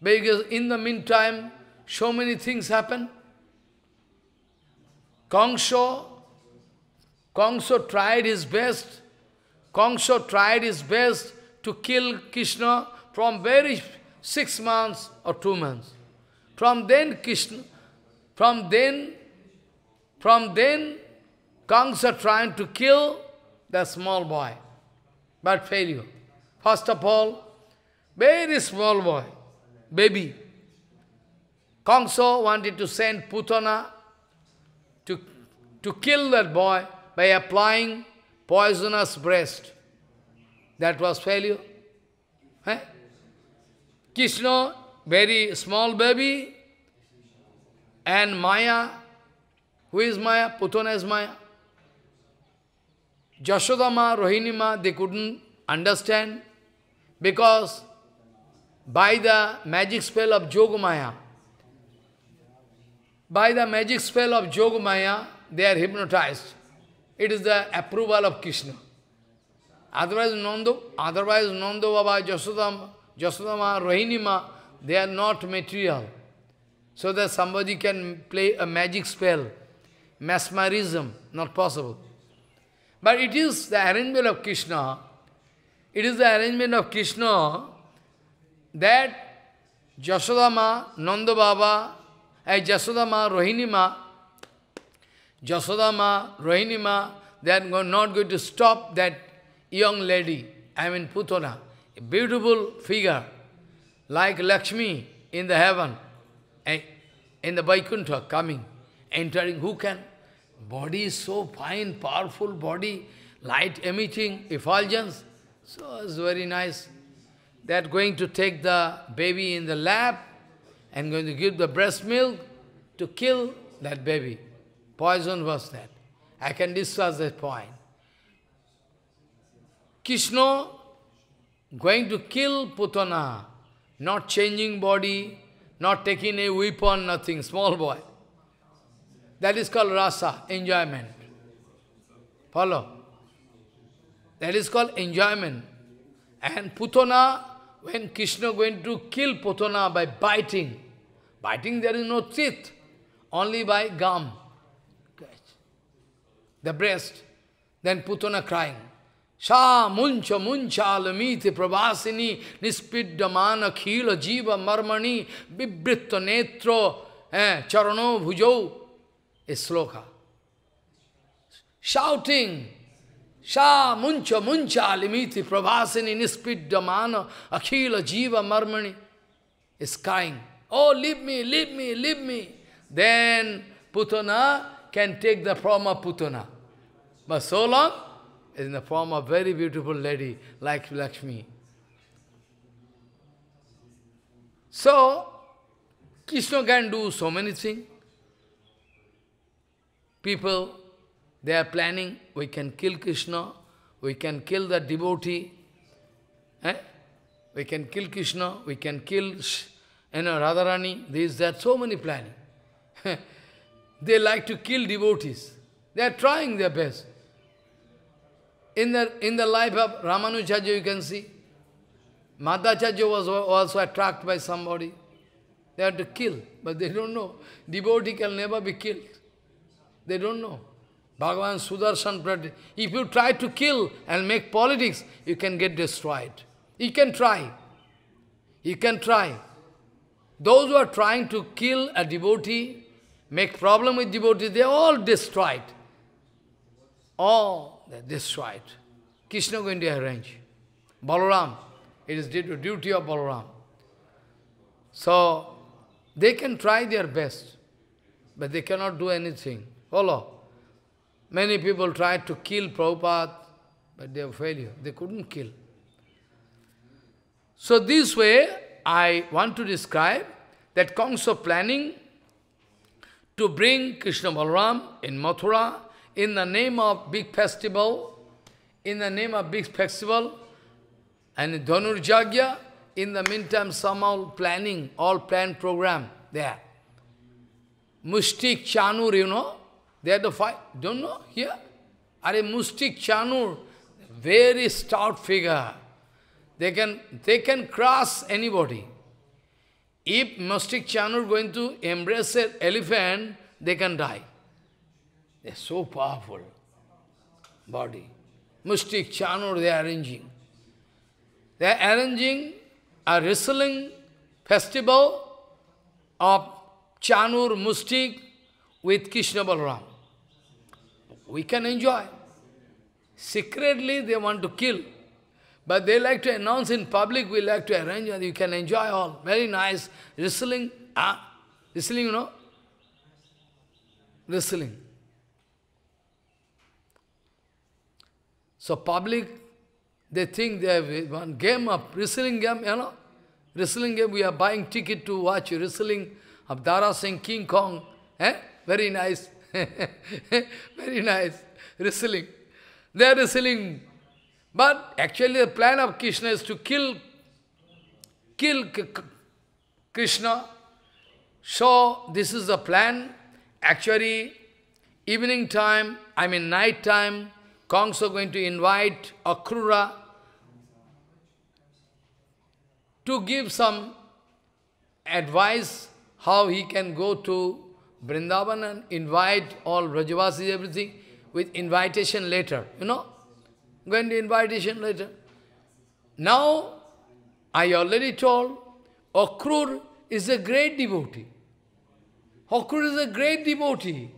[SPEAKER 1] Because in the meantime, so many things happen. Kongsho, Kongsho tried his best. Kongsho tried his best to kill Krishna from very six months or two months. From then Krishna, from then, from then Kansa trying to kill the small boy, but failure. First of all, very small boy, baby. Kongso wanted to send Putana to, to kill that boy by applying poisonous breast. That was failure. Eh? Krishna, very small baby, and Maya, who is Maya? Putana is Maya. Jashodama, Ma, they couldn't understand because by the magic spell of Jogamaya, by the magic spell of Jogamaya, they are hypnotized. It is the approval of Krishna. Otherwise, Nando, otherwise Nando Baba, Jasodama, Jasodama, Rohinima, they are not material. So that somebody can play a magic spell. Mesmerism, not possible. But it is the arrangement of Krishna, it is the arrangement of Krishna that Jasodama, Nanda Baba, and Jasodama, Rohinima, Jasodama, Rohinima, they are not going to stop that young lady, I mean Putana, a beautiful figure, like Lakshmi in the heaven, eh, in the Vaikuntha coming, entering, who can? Body is so fine, powerful body, light emitting, effulgence, so it's very nice. They are going to take the baby in the lap and going to give the breast milk to kill that baby. Poison was that. I can discuss that point. Krishna going to kill Putana, not changing body, not taking a weapon, nothing, small boy. That is called rasa, enjoyment. Follow? That is called enjoyment. And Putana, when Krishna going to kill Putana by biting, biting there is no teeth, only by gum, the breast, then Putana crying. Sa muncha muncha alamiti pravasini nispiddamana khila jiva marmani vibritto netro eh, charano bhujo is sloka. Shouting, Sa muncha muncha alimiti pravasini nispiddamana akhila jiva marmani is crying. Oh, leave me, leave me, leave me. Then Putana can take the form of Putana. But so long, in the form of very beautiful lady like Lakshmi. So, Krishna can do so many things. People, they are planning, we can kill Krishna, we can kill the devotee, eh? we can kill Krishna, we can kill you know, Radharani, this, that, so many planning. they like to kill devotees. They are trying their best. In the, in the life of Ramanujacharya, you can see, Madhacharya was also attracted by somebody. They had to kill, but they don't know. Devotee can never be killed. They don't know. Bhagavan Sudarshan Prat. If you try to kill and make politics, you can get destroyed. You can try. You can try. Those who are trying to kill a devotee, make problem with devotees, they are all destroyed. All this right. Krishna going to arrange. Balaram, it is duty of Balaram. So, they can try their best, but they cannot do anything. Follow? Many people tried to kill Prabhupada, but they were failure. They couldn't kill. So this way, I want to describe that Kongso planning to bring Krishna Balaram in Mathura in the name of big festival, in the name of big festival, and Dhanurjagya, in the meantime somehow planning, all plan program there. Mustik Chanur, you know, they had the fight, don't know, here? Are Mustik Chanur, very stout figure. They can, they can cross anybody. If Mustik Chanur going to embrace an elephant, they can die. It's so powerful body. Mystic Chanur, they are arranging. They are arranging a wrestling festival of Chanur mystic with Krishna Balaram. We can enjoy. Secretly they want to kill. But they like to announce in public, we like to arrange and you can enjoy all. Very nice. Wrestling, ah, wrestling, you know? Wrestling. So public, they think they have one game of wrestling game, you know. Wrestling game, we are buying ticket to watch wrestling of Dara Singh King Kong. Eh? Very nice. Very nice. Wrestling. They are wrestling. But actually the plan of Krishna is to kill, kill Krishna. So this is the plan. Actually, evening time, I mean night time, Kong are going to invite Akrura to give some advice how he can go to Brindavan and invite all Rajavasis, everything, with invitation later, you know. Going to invitation later. Now, I already told, Akrur is a great devotee. Akrur is a great devotee.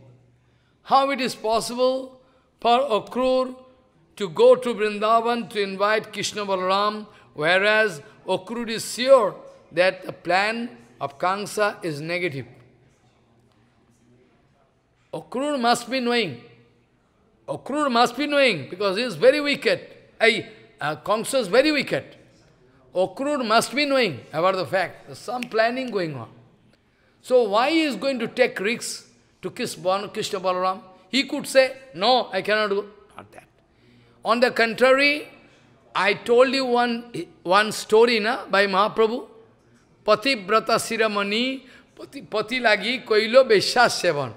[SPEAKER 1] How it is possible for Akrur to go to Vrindavan to invite Krishna Balaram, whereas Akrur is sure that the plan of Kansa is negative. Akrur must be knowing. Akrur must be knowing because he is very wicked. I, uh, Kansa is very wicked. Akrur must be knowing about the fact. There's some planning going on. So why he is going to take risks to kiss Krishna Balaram? He could say, no, I cannot do, not that. On the contrary, I told you one, one story na, by Mahaprabhu. Brata Siramani, pati, pati lagi koilo beshas sevan.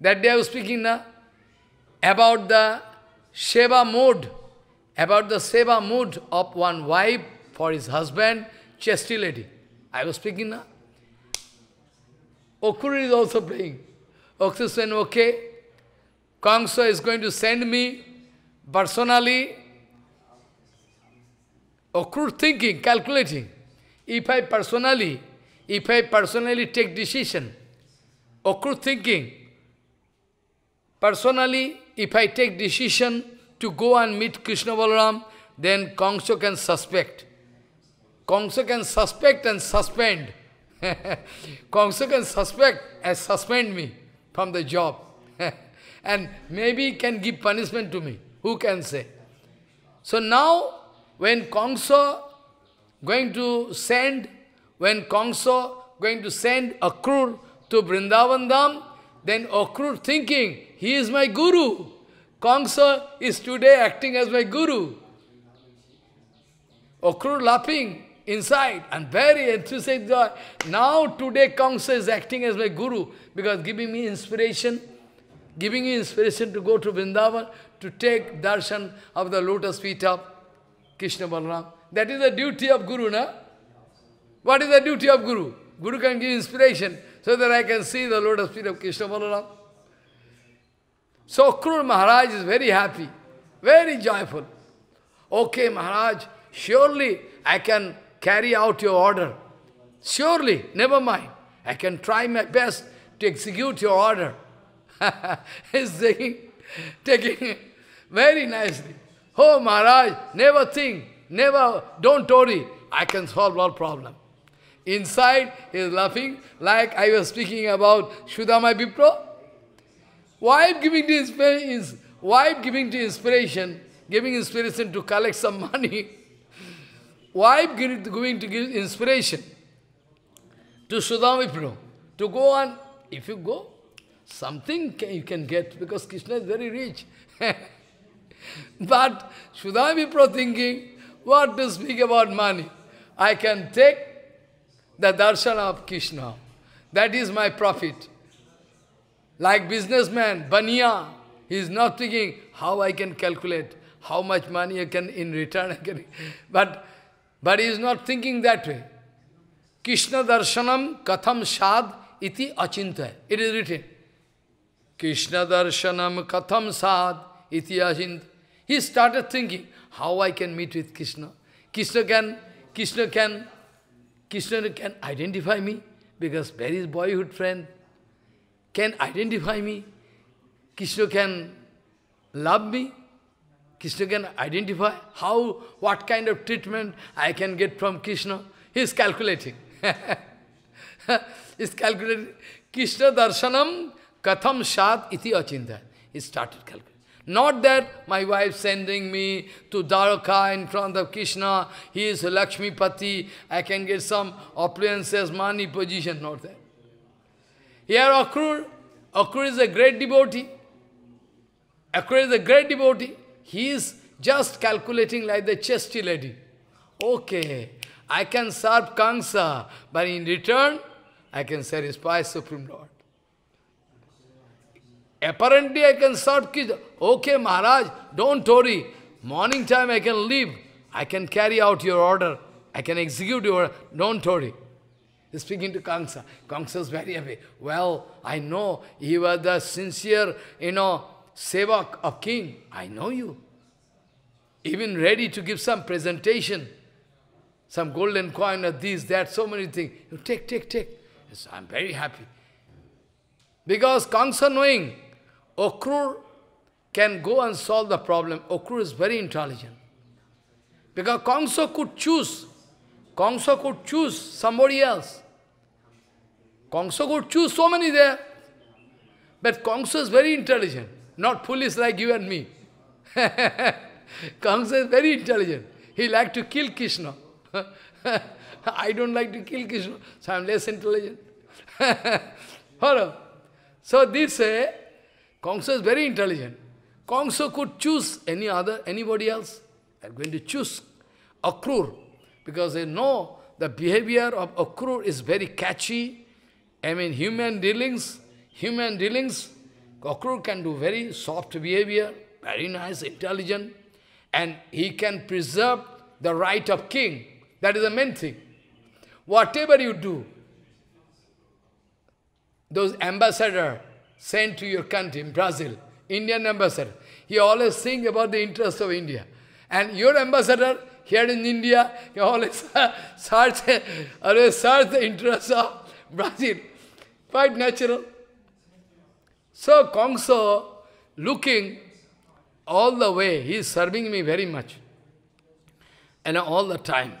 [SPEAKER 1] That day I was speaking na, about the seva mood, about the seva mood of one wife for his husband, chastity lady. I was speaking na. Okuri is also playing. Oxygen okay, Kangsa is going to send me personally or crude thinking, calculating. If I personally, if I personally take decision, or crude thinking, personally, if I take decision to go and meet Krishna Balaram, then Kangsa can suspect. Kongsa can suspect and suspend. Kongsa can suspect and suspend me from the job. and maybe can give punishment to me. Who can say? So now, when Kongso going to send, when Kongso going to send Akrur to Dam, then Akrur thinking, he is my guru. Kongso is today acting as my guru. Akrur laughing inside and very enthusiastic. Now today Kongso is acting as my guru because giving me inspiration giving you inspiration to go to Vrindavan to take darshan of the lotus feet of Krishna Balaram. That is the duty of Guru, na? What is the duty of Guru? Guru can give inspiration so that I can see the lotus feet of Krishna Balaram. So Krur Maharaj is very happy, very joyful. Okay, Maharaj, surely I can carry out your order. Surely, never mind. I can try my best to execute your order. He's taking, taking very nicely. Oh Maharaj, never think, never, don't worry, I can solve all problem. Inside, he is laughing like I was speaking about Sudama Vipro. Wife giving the inspiration, wife giving the inspiration, giving inspiration to collect some money. wife going to give inspiration to Sudama Vipro to go on. If you go, Something can, you can get because Krishna is very rich. but should I be pro thinking, what to speak about money? I can take the darshan of Krishna. That is my profit. Like businessman, Baniya, he is not thinking how I can calculate, how much money I can in return I can. But, but he is not thinking that way. Krishna darshanam katham shad iti achintay. It is written. Krishna darshanam katham sad ityahind. He started thinking, how I can meet with Krishna. Krishna can, Krishna can, Krishna can identify me because where is boyhood friend can identify me. Krishna can love me. Krishna can identify how, what kind of treatment I can get from Krishna. He is calculating. He is calculating. Krishna darshanam Katham Shat Iti Achinta. He started calculating. Not that my wife sending me to Dwaraka in front of Krishna, he is Lakshmi Pati, I can get some appliances, money, position, not that. Here Akrur, Akrur is a great devotee. Akrur is a great devotee. He is just calculating like the chesty lady. Okay, I can serve Kansa, but in return, I can satisfy Supreme Lord. Apparently I can serve kids. Okay, Maharaj, don't worry. Morning time I can leave. I can carry out your order. I can execute your order. Don't worry. He's speaking to Kangsa is very happy. Well, I know he was the sincere, you know, sevak of king. I know you. Even ready to give some presentation. Some golden coin or this, that, so many things. You take, take, take. Yes, I'm very happy. Because Kangsa knowing, Okrur can go and solve the problem. Okrur is very intelligent. Because Kongso could choose. Kongso could choose somebody else. Kongso could choose so many there. But Kongso is very intelligent, not foolish like you and me. Kongso is very intelligent. He liked to kill Krishna. I don't like to kill Krishna, so I'm less intelligent. Hello. So this, Kongso is very intelligent. Kongso could choose any other, anybody else. I'm going to choose Akrur, because they know the behavior of Akrur is very catchy. I mean, human dealings, human dealings, Akrur can do very soft behavior, very nice, intelligent, and he can preserve the right of king. That is the main thing. Whatever you do, those ambassador, sent to your country, Brazil, Indian ambassador. He always think about the interest of India. And your ambassador here in India, he always search, always search the interest of Brazil. Quite natural. So Kongso, looking all the way, he is serving me very much. And all the time.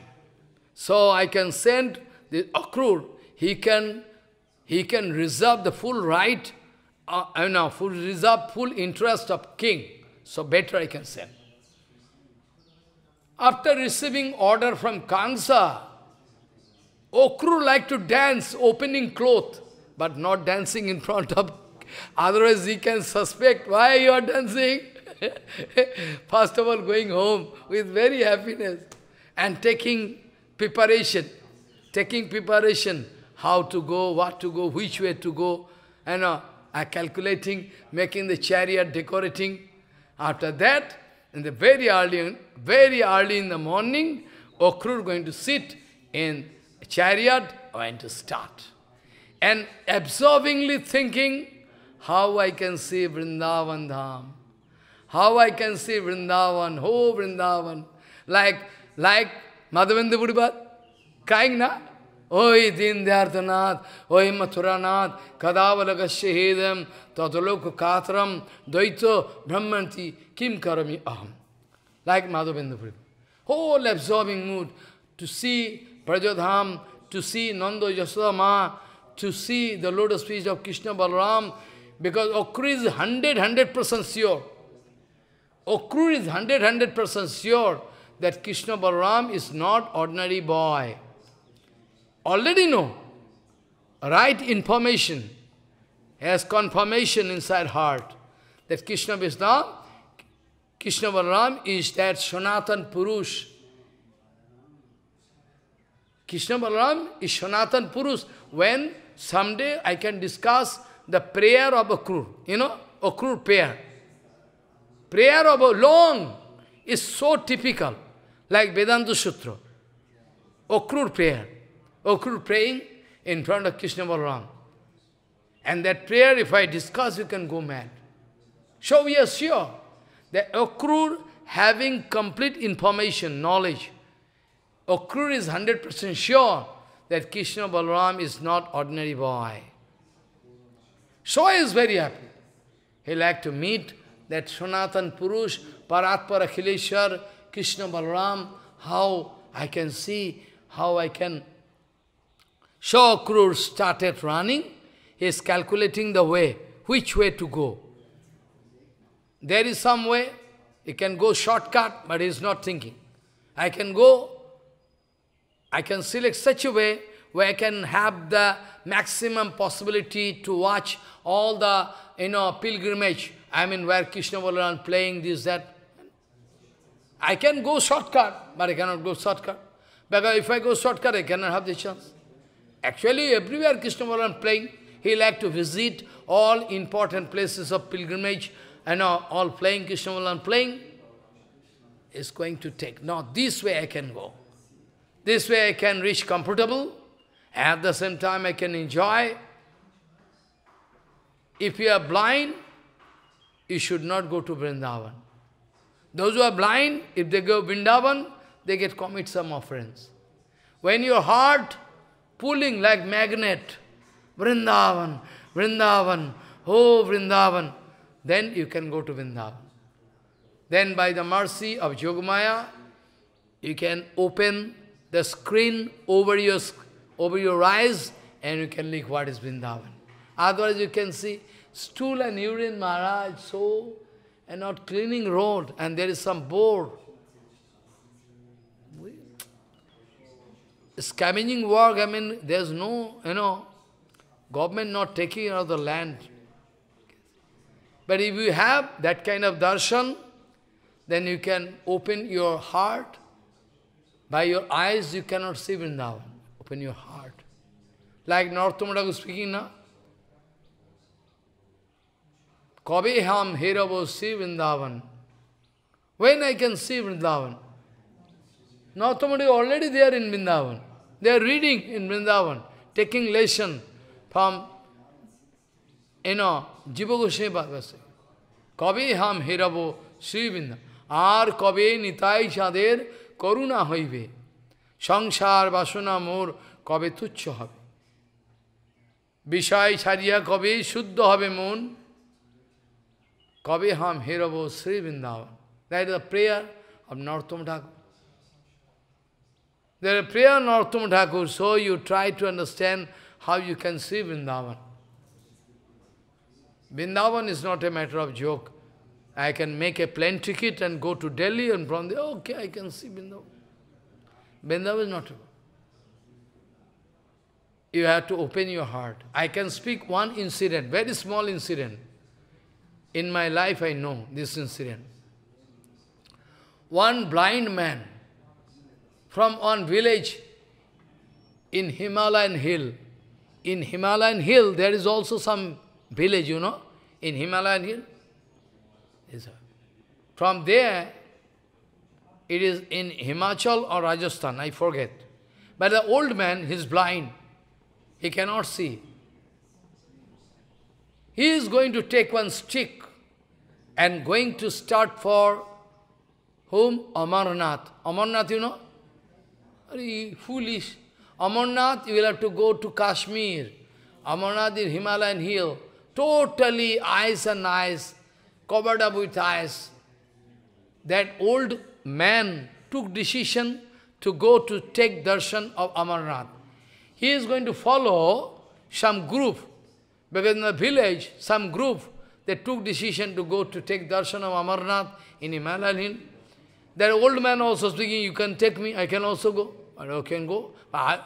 [SPEAKER 1] So I can send the Akrur, he can, he can reserve the full right uh, I know, full reserve, full interest of king. So better I can say. After receiving order from Kansa, Okru like to dance opening cloth, but not dancing in front of, otherwise he can suspect why you are dancing. First of all, going home with very happiness and taking preparation, taking preparation, how to go, what to go, which way to go, and uh, are calculating, making the chariot, decorating. After that, in the very early, very early in the morning, Okrur going to sit in chariot going to start. And absorbingly thinking, how I can see Vrindavan Dham, how I can see Vrindavan, oh Vrindavan, like, like Madhavendra Buddha, crying na, Oi Dindhyarthanath, Oi Mathuranath, Kadavalakasya Hedam, Tataloka Katram, Daito Brahmanti, Kim Karami Aham. Like Madhavendra Whole absorbing mood to see Prajodham, to see Nanda Yasodama, to see the lotus feet of Krishna Balaram, because Okru is 100, 100% sure. Okru is 100, 100% sure that Krishna Balaram is not ordinary boy already know. Right information has confirmation inside heart that Krishna Vishnu, Krishna Balaram is that Sanatan Purush. Krishna Balaram is Sanatan Purush. When someday I can discuss the prayer of a Akrur, you know, a Akrur prayer. Prayer of a long is so typical, like Vedanta Sutra. Akrur prayer. Okur oh, praying in front of Krishna Balaram. And that prayer, if I discuss, you can go mad. So we are sure that Okrur having complete information, knowledge, Okrur is 100% sure that Krishna Balaram is not ordinary boy. So he is very happy. He like to meet that Sanatan Purush, Paratpara Khileshwar, Krishna Balaram, how I can see, how I can so crew started running. He is calculating the way, which way to go. There is some way, he can go shortcut, but he is not thinking. I can go, I can select such a way where I can have the maximum possibility to watch all the, you know, pilgrimage. I mean, where Krishna Balaram playing this, that. I can go shortcut, but I cannot go shortcut. Because if I go shortcut, I cannot have the chance. Actually, everywhere Krishna Balaram playing, he liked to visit all important places of pilgrimage and all, all playing, Krishna Balaram playing. Is going to take, now this way I can go. This way I can reach comfortable. At the same time, I can enjoy. If you are blind, you should not go to Vrindavan. Those who are blind, if they go Vrindavan, they get commit some offense. When your heart pulling like magnet. Vrindavan, Vrindavan, oh Vrindavan. Then you can go to Vrindavan. Then by the mercy of Yogamaya, you can open the screen over your, over your eyes and you can look what is Vrindavan. Otherwise you can see stool and urine Maharaj, so, and not cleaning road and there is some board scavenging work, I mean, there's no, you know, government not taking out the land. But if you have that kind of darshan, then you can open your heart. By your eyes, you cannot see Vrindavan. Open your heart. Like Northamadagu speaking now. Kabe ham herabo see Vrindavan. When I can see Vrindavan? Northamadagu already there in Vrindavan. They are reading in Vrindavan, taking lesson from, you know, Jiva Goswami Bhagavad Kabe ham herabo Sri Vrindavan. আর কবে নিতাই চাঁদের করুণা হইবে সংসার বাসনা মোর কবে তুচ্ছ হবে বিষয় ছাড়িয়া কবে শুদ্ধ হবে মন Kabe ham হেরব Shri Vrindavan That is the prayer of Narottam Thakur. There are prayer Northam Thakur, so you try to understand how you can see Vrindavan. Vrindavan is not a matter of joke. I can make a plane ticket and go to Delhi and from there, okay, I can see Vrindavan. Vrindavan is not. You have to open your heart. I can speak one incident, very small incident. In my life, I know this incident. One blind man, from one village in Himalayan hill. In Himalayan hill, there is also some village, you know, in Himalayan hill. from there, it is in Himachal or Rajasthan, I forget. But the old man, he is blind. He cannot see. He is going to take one stick and going to start for whom? Amarnath. Amarnath, you know? foolish. Amarnath, you will have to go to Kashmir. Amarnath is Himalayan hill. Totally ice and ice, covered up with ice. That old man took decision to go to take darshan of Amarnath. He is going to follow some group, because in the village, some group, they took decision to go to take darshan of Amarnath in Himalayan hill. That old man also speaking, you can take me, I can also go. I can go. I,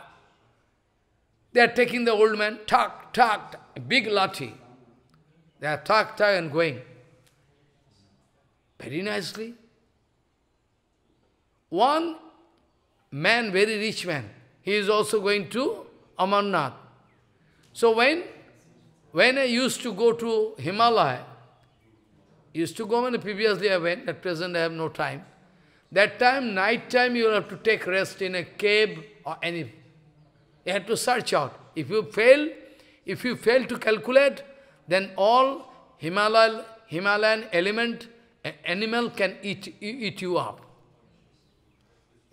[SPEAKER 1] they are taking the old man, tuck, tuck, big lathi. They are tuck, tuck and going. Very nicely. One man, very rich man, he is also going to Amarnath. So when, when I used to go to Himalaya, used to go, and previously I went, at present I have no time. That time, night time, you have to take rest in a cave or any. You have to search out. If you fail, if you fail to calculate, then all Himalaya, Himalayan element, animal can eat, eat you up.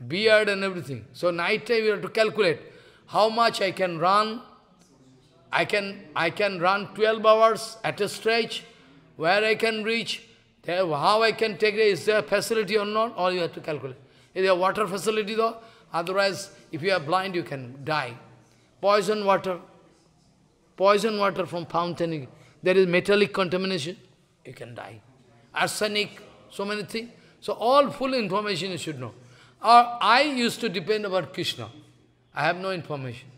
[SPEAKER 1] Beard and everything. So night time you have to calculate how much I can run. I can, I can run 12 hours at a stretch, where I can reach. How I can take it? Is there facility or not? All you have to calculate. Is there water facility though? Otherwise, if you are blind, you can die. Poison water. Poison water from fountain. There is metallic contamination. You can die. Arsenic, so many things. So all full information you should know. Or I used to depend about Krishna. I have no information.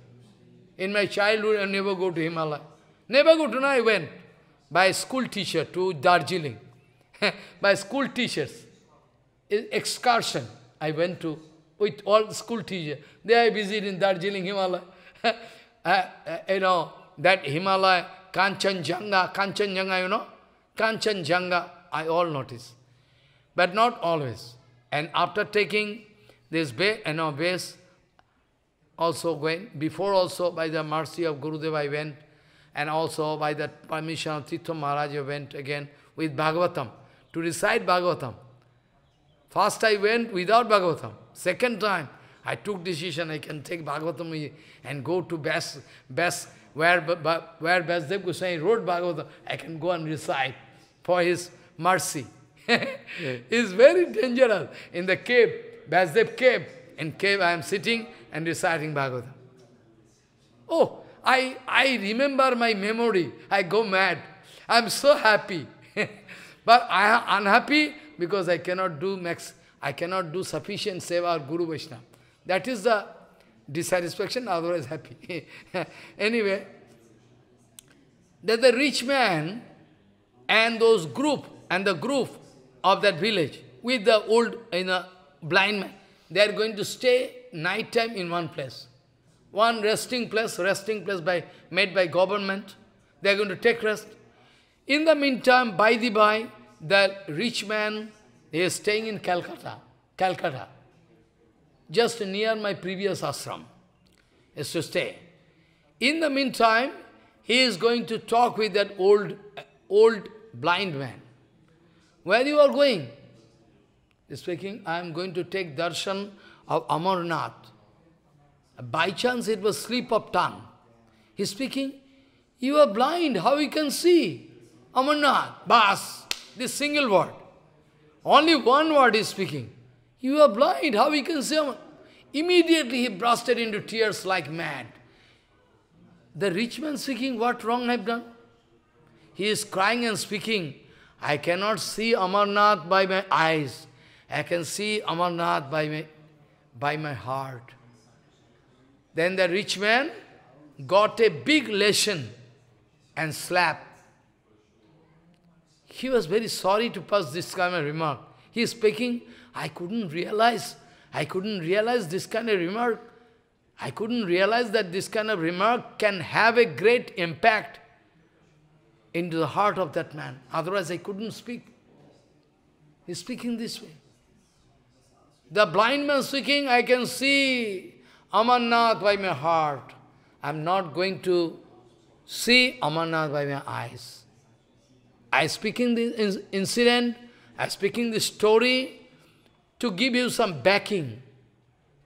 [SPEAKER 1] In my childhood, I never go to Himalaya. Never go to, I went by school teacher to Darjeeling by school teachers. Excursion. I went to with all school teachers. They are busy in Darjeeling Himalaya. uh, uh, you know, that Himalaya, Kanchanjanga, Kanchanjanga, you know? Kanchanjanga, I all notice. But not always. And after taking this bay, you know, base, also going, before also by the mercy of Gurudev I went, and also by the permission of Tito Maharaj I went again with Bhagavatam to recite Bhagavatam. First I went without Bhagavatam. Second time, I took decision, I can take Bhagavatam and go to best, best where, where Basdev Goswami wrote Bhagavatam, I can go and recite for his mercy. it's very dangerous. In the cave, Basdev cave, in cave I am sitting and reciting Bhagavatam. Oh, I, I remember my memory. I go mad. I'm so happy. But I am unhappy because I cannot do max, I cannot do sufficient seva or Guru Vaishnava. That is the dissatisfaction, otherwise happy. anyway, that the rich man and those group and the group of that village with the old you know, blind man, they are going to stay night time in one place. One resting place, resting place by made by government. They are going to take rest. In the meantime, by the by, the rich man, he is staying in Calcutta, Calcutta, just near my previous ashram, is to stay. In the meantime, he is going to talk with that old, old blind man. Where you are going? He is speaking, I am going to take darshan of Amarnath. By chance it was slip of tongue. is speaking, you are blind, how you can see? Amarnath, Bas, this single word. Only one word is speaking. You are blind, how you can say Amarnath? Immediately he bursted into tears like mad. The rich man speaking, what wrong I have done? He is crying and speaking, I cannot see Amarnath by my eyes. I can see Amarnath by my, by my heart. Then the rich man got a big lesson and slap he was very sorry to pass this kind of remark. He is speaking, I couldn't realize, I couldn't realize this kind of remark. I couldn't realize that this kind of remark can have a great impact into the heart of that man. Otherwise, I couldn't speak. He's speaking this way. The blind man speaking, I can see Amarnath by my heart. I'm not going to see Amarnath by my eyes. I speaking this incident, I speaking this story to give you some backing,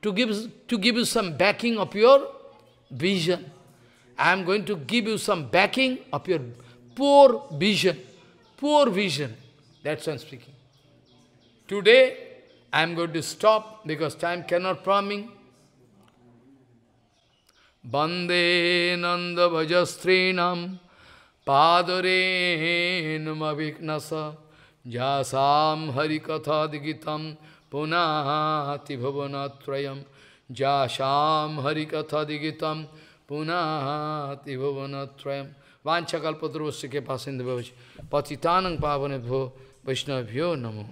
[SPEAKER 1] to give, to give you some backing of your vision. I am going to give you some backing of your poor vision, poor vision. That's what I'm speaking. Today, I am going to stop because time cannot promise. Bande Nanda Bhajastrinam पादरेन्मविघ्नस जासाम हरिकथादिगितम पुनाति भुवनत्रयम जाशाम हरिकथादिगितम पुनाति भुवनत्रयम वाछकल्पद्रोश के पास पतितानंग पावन भो वैष्णव्यो नमो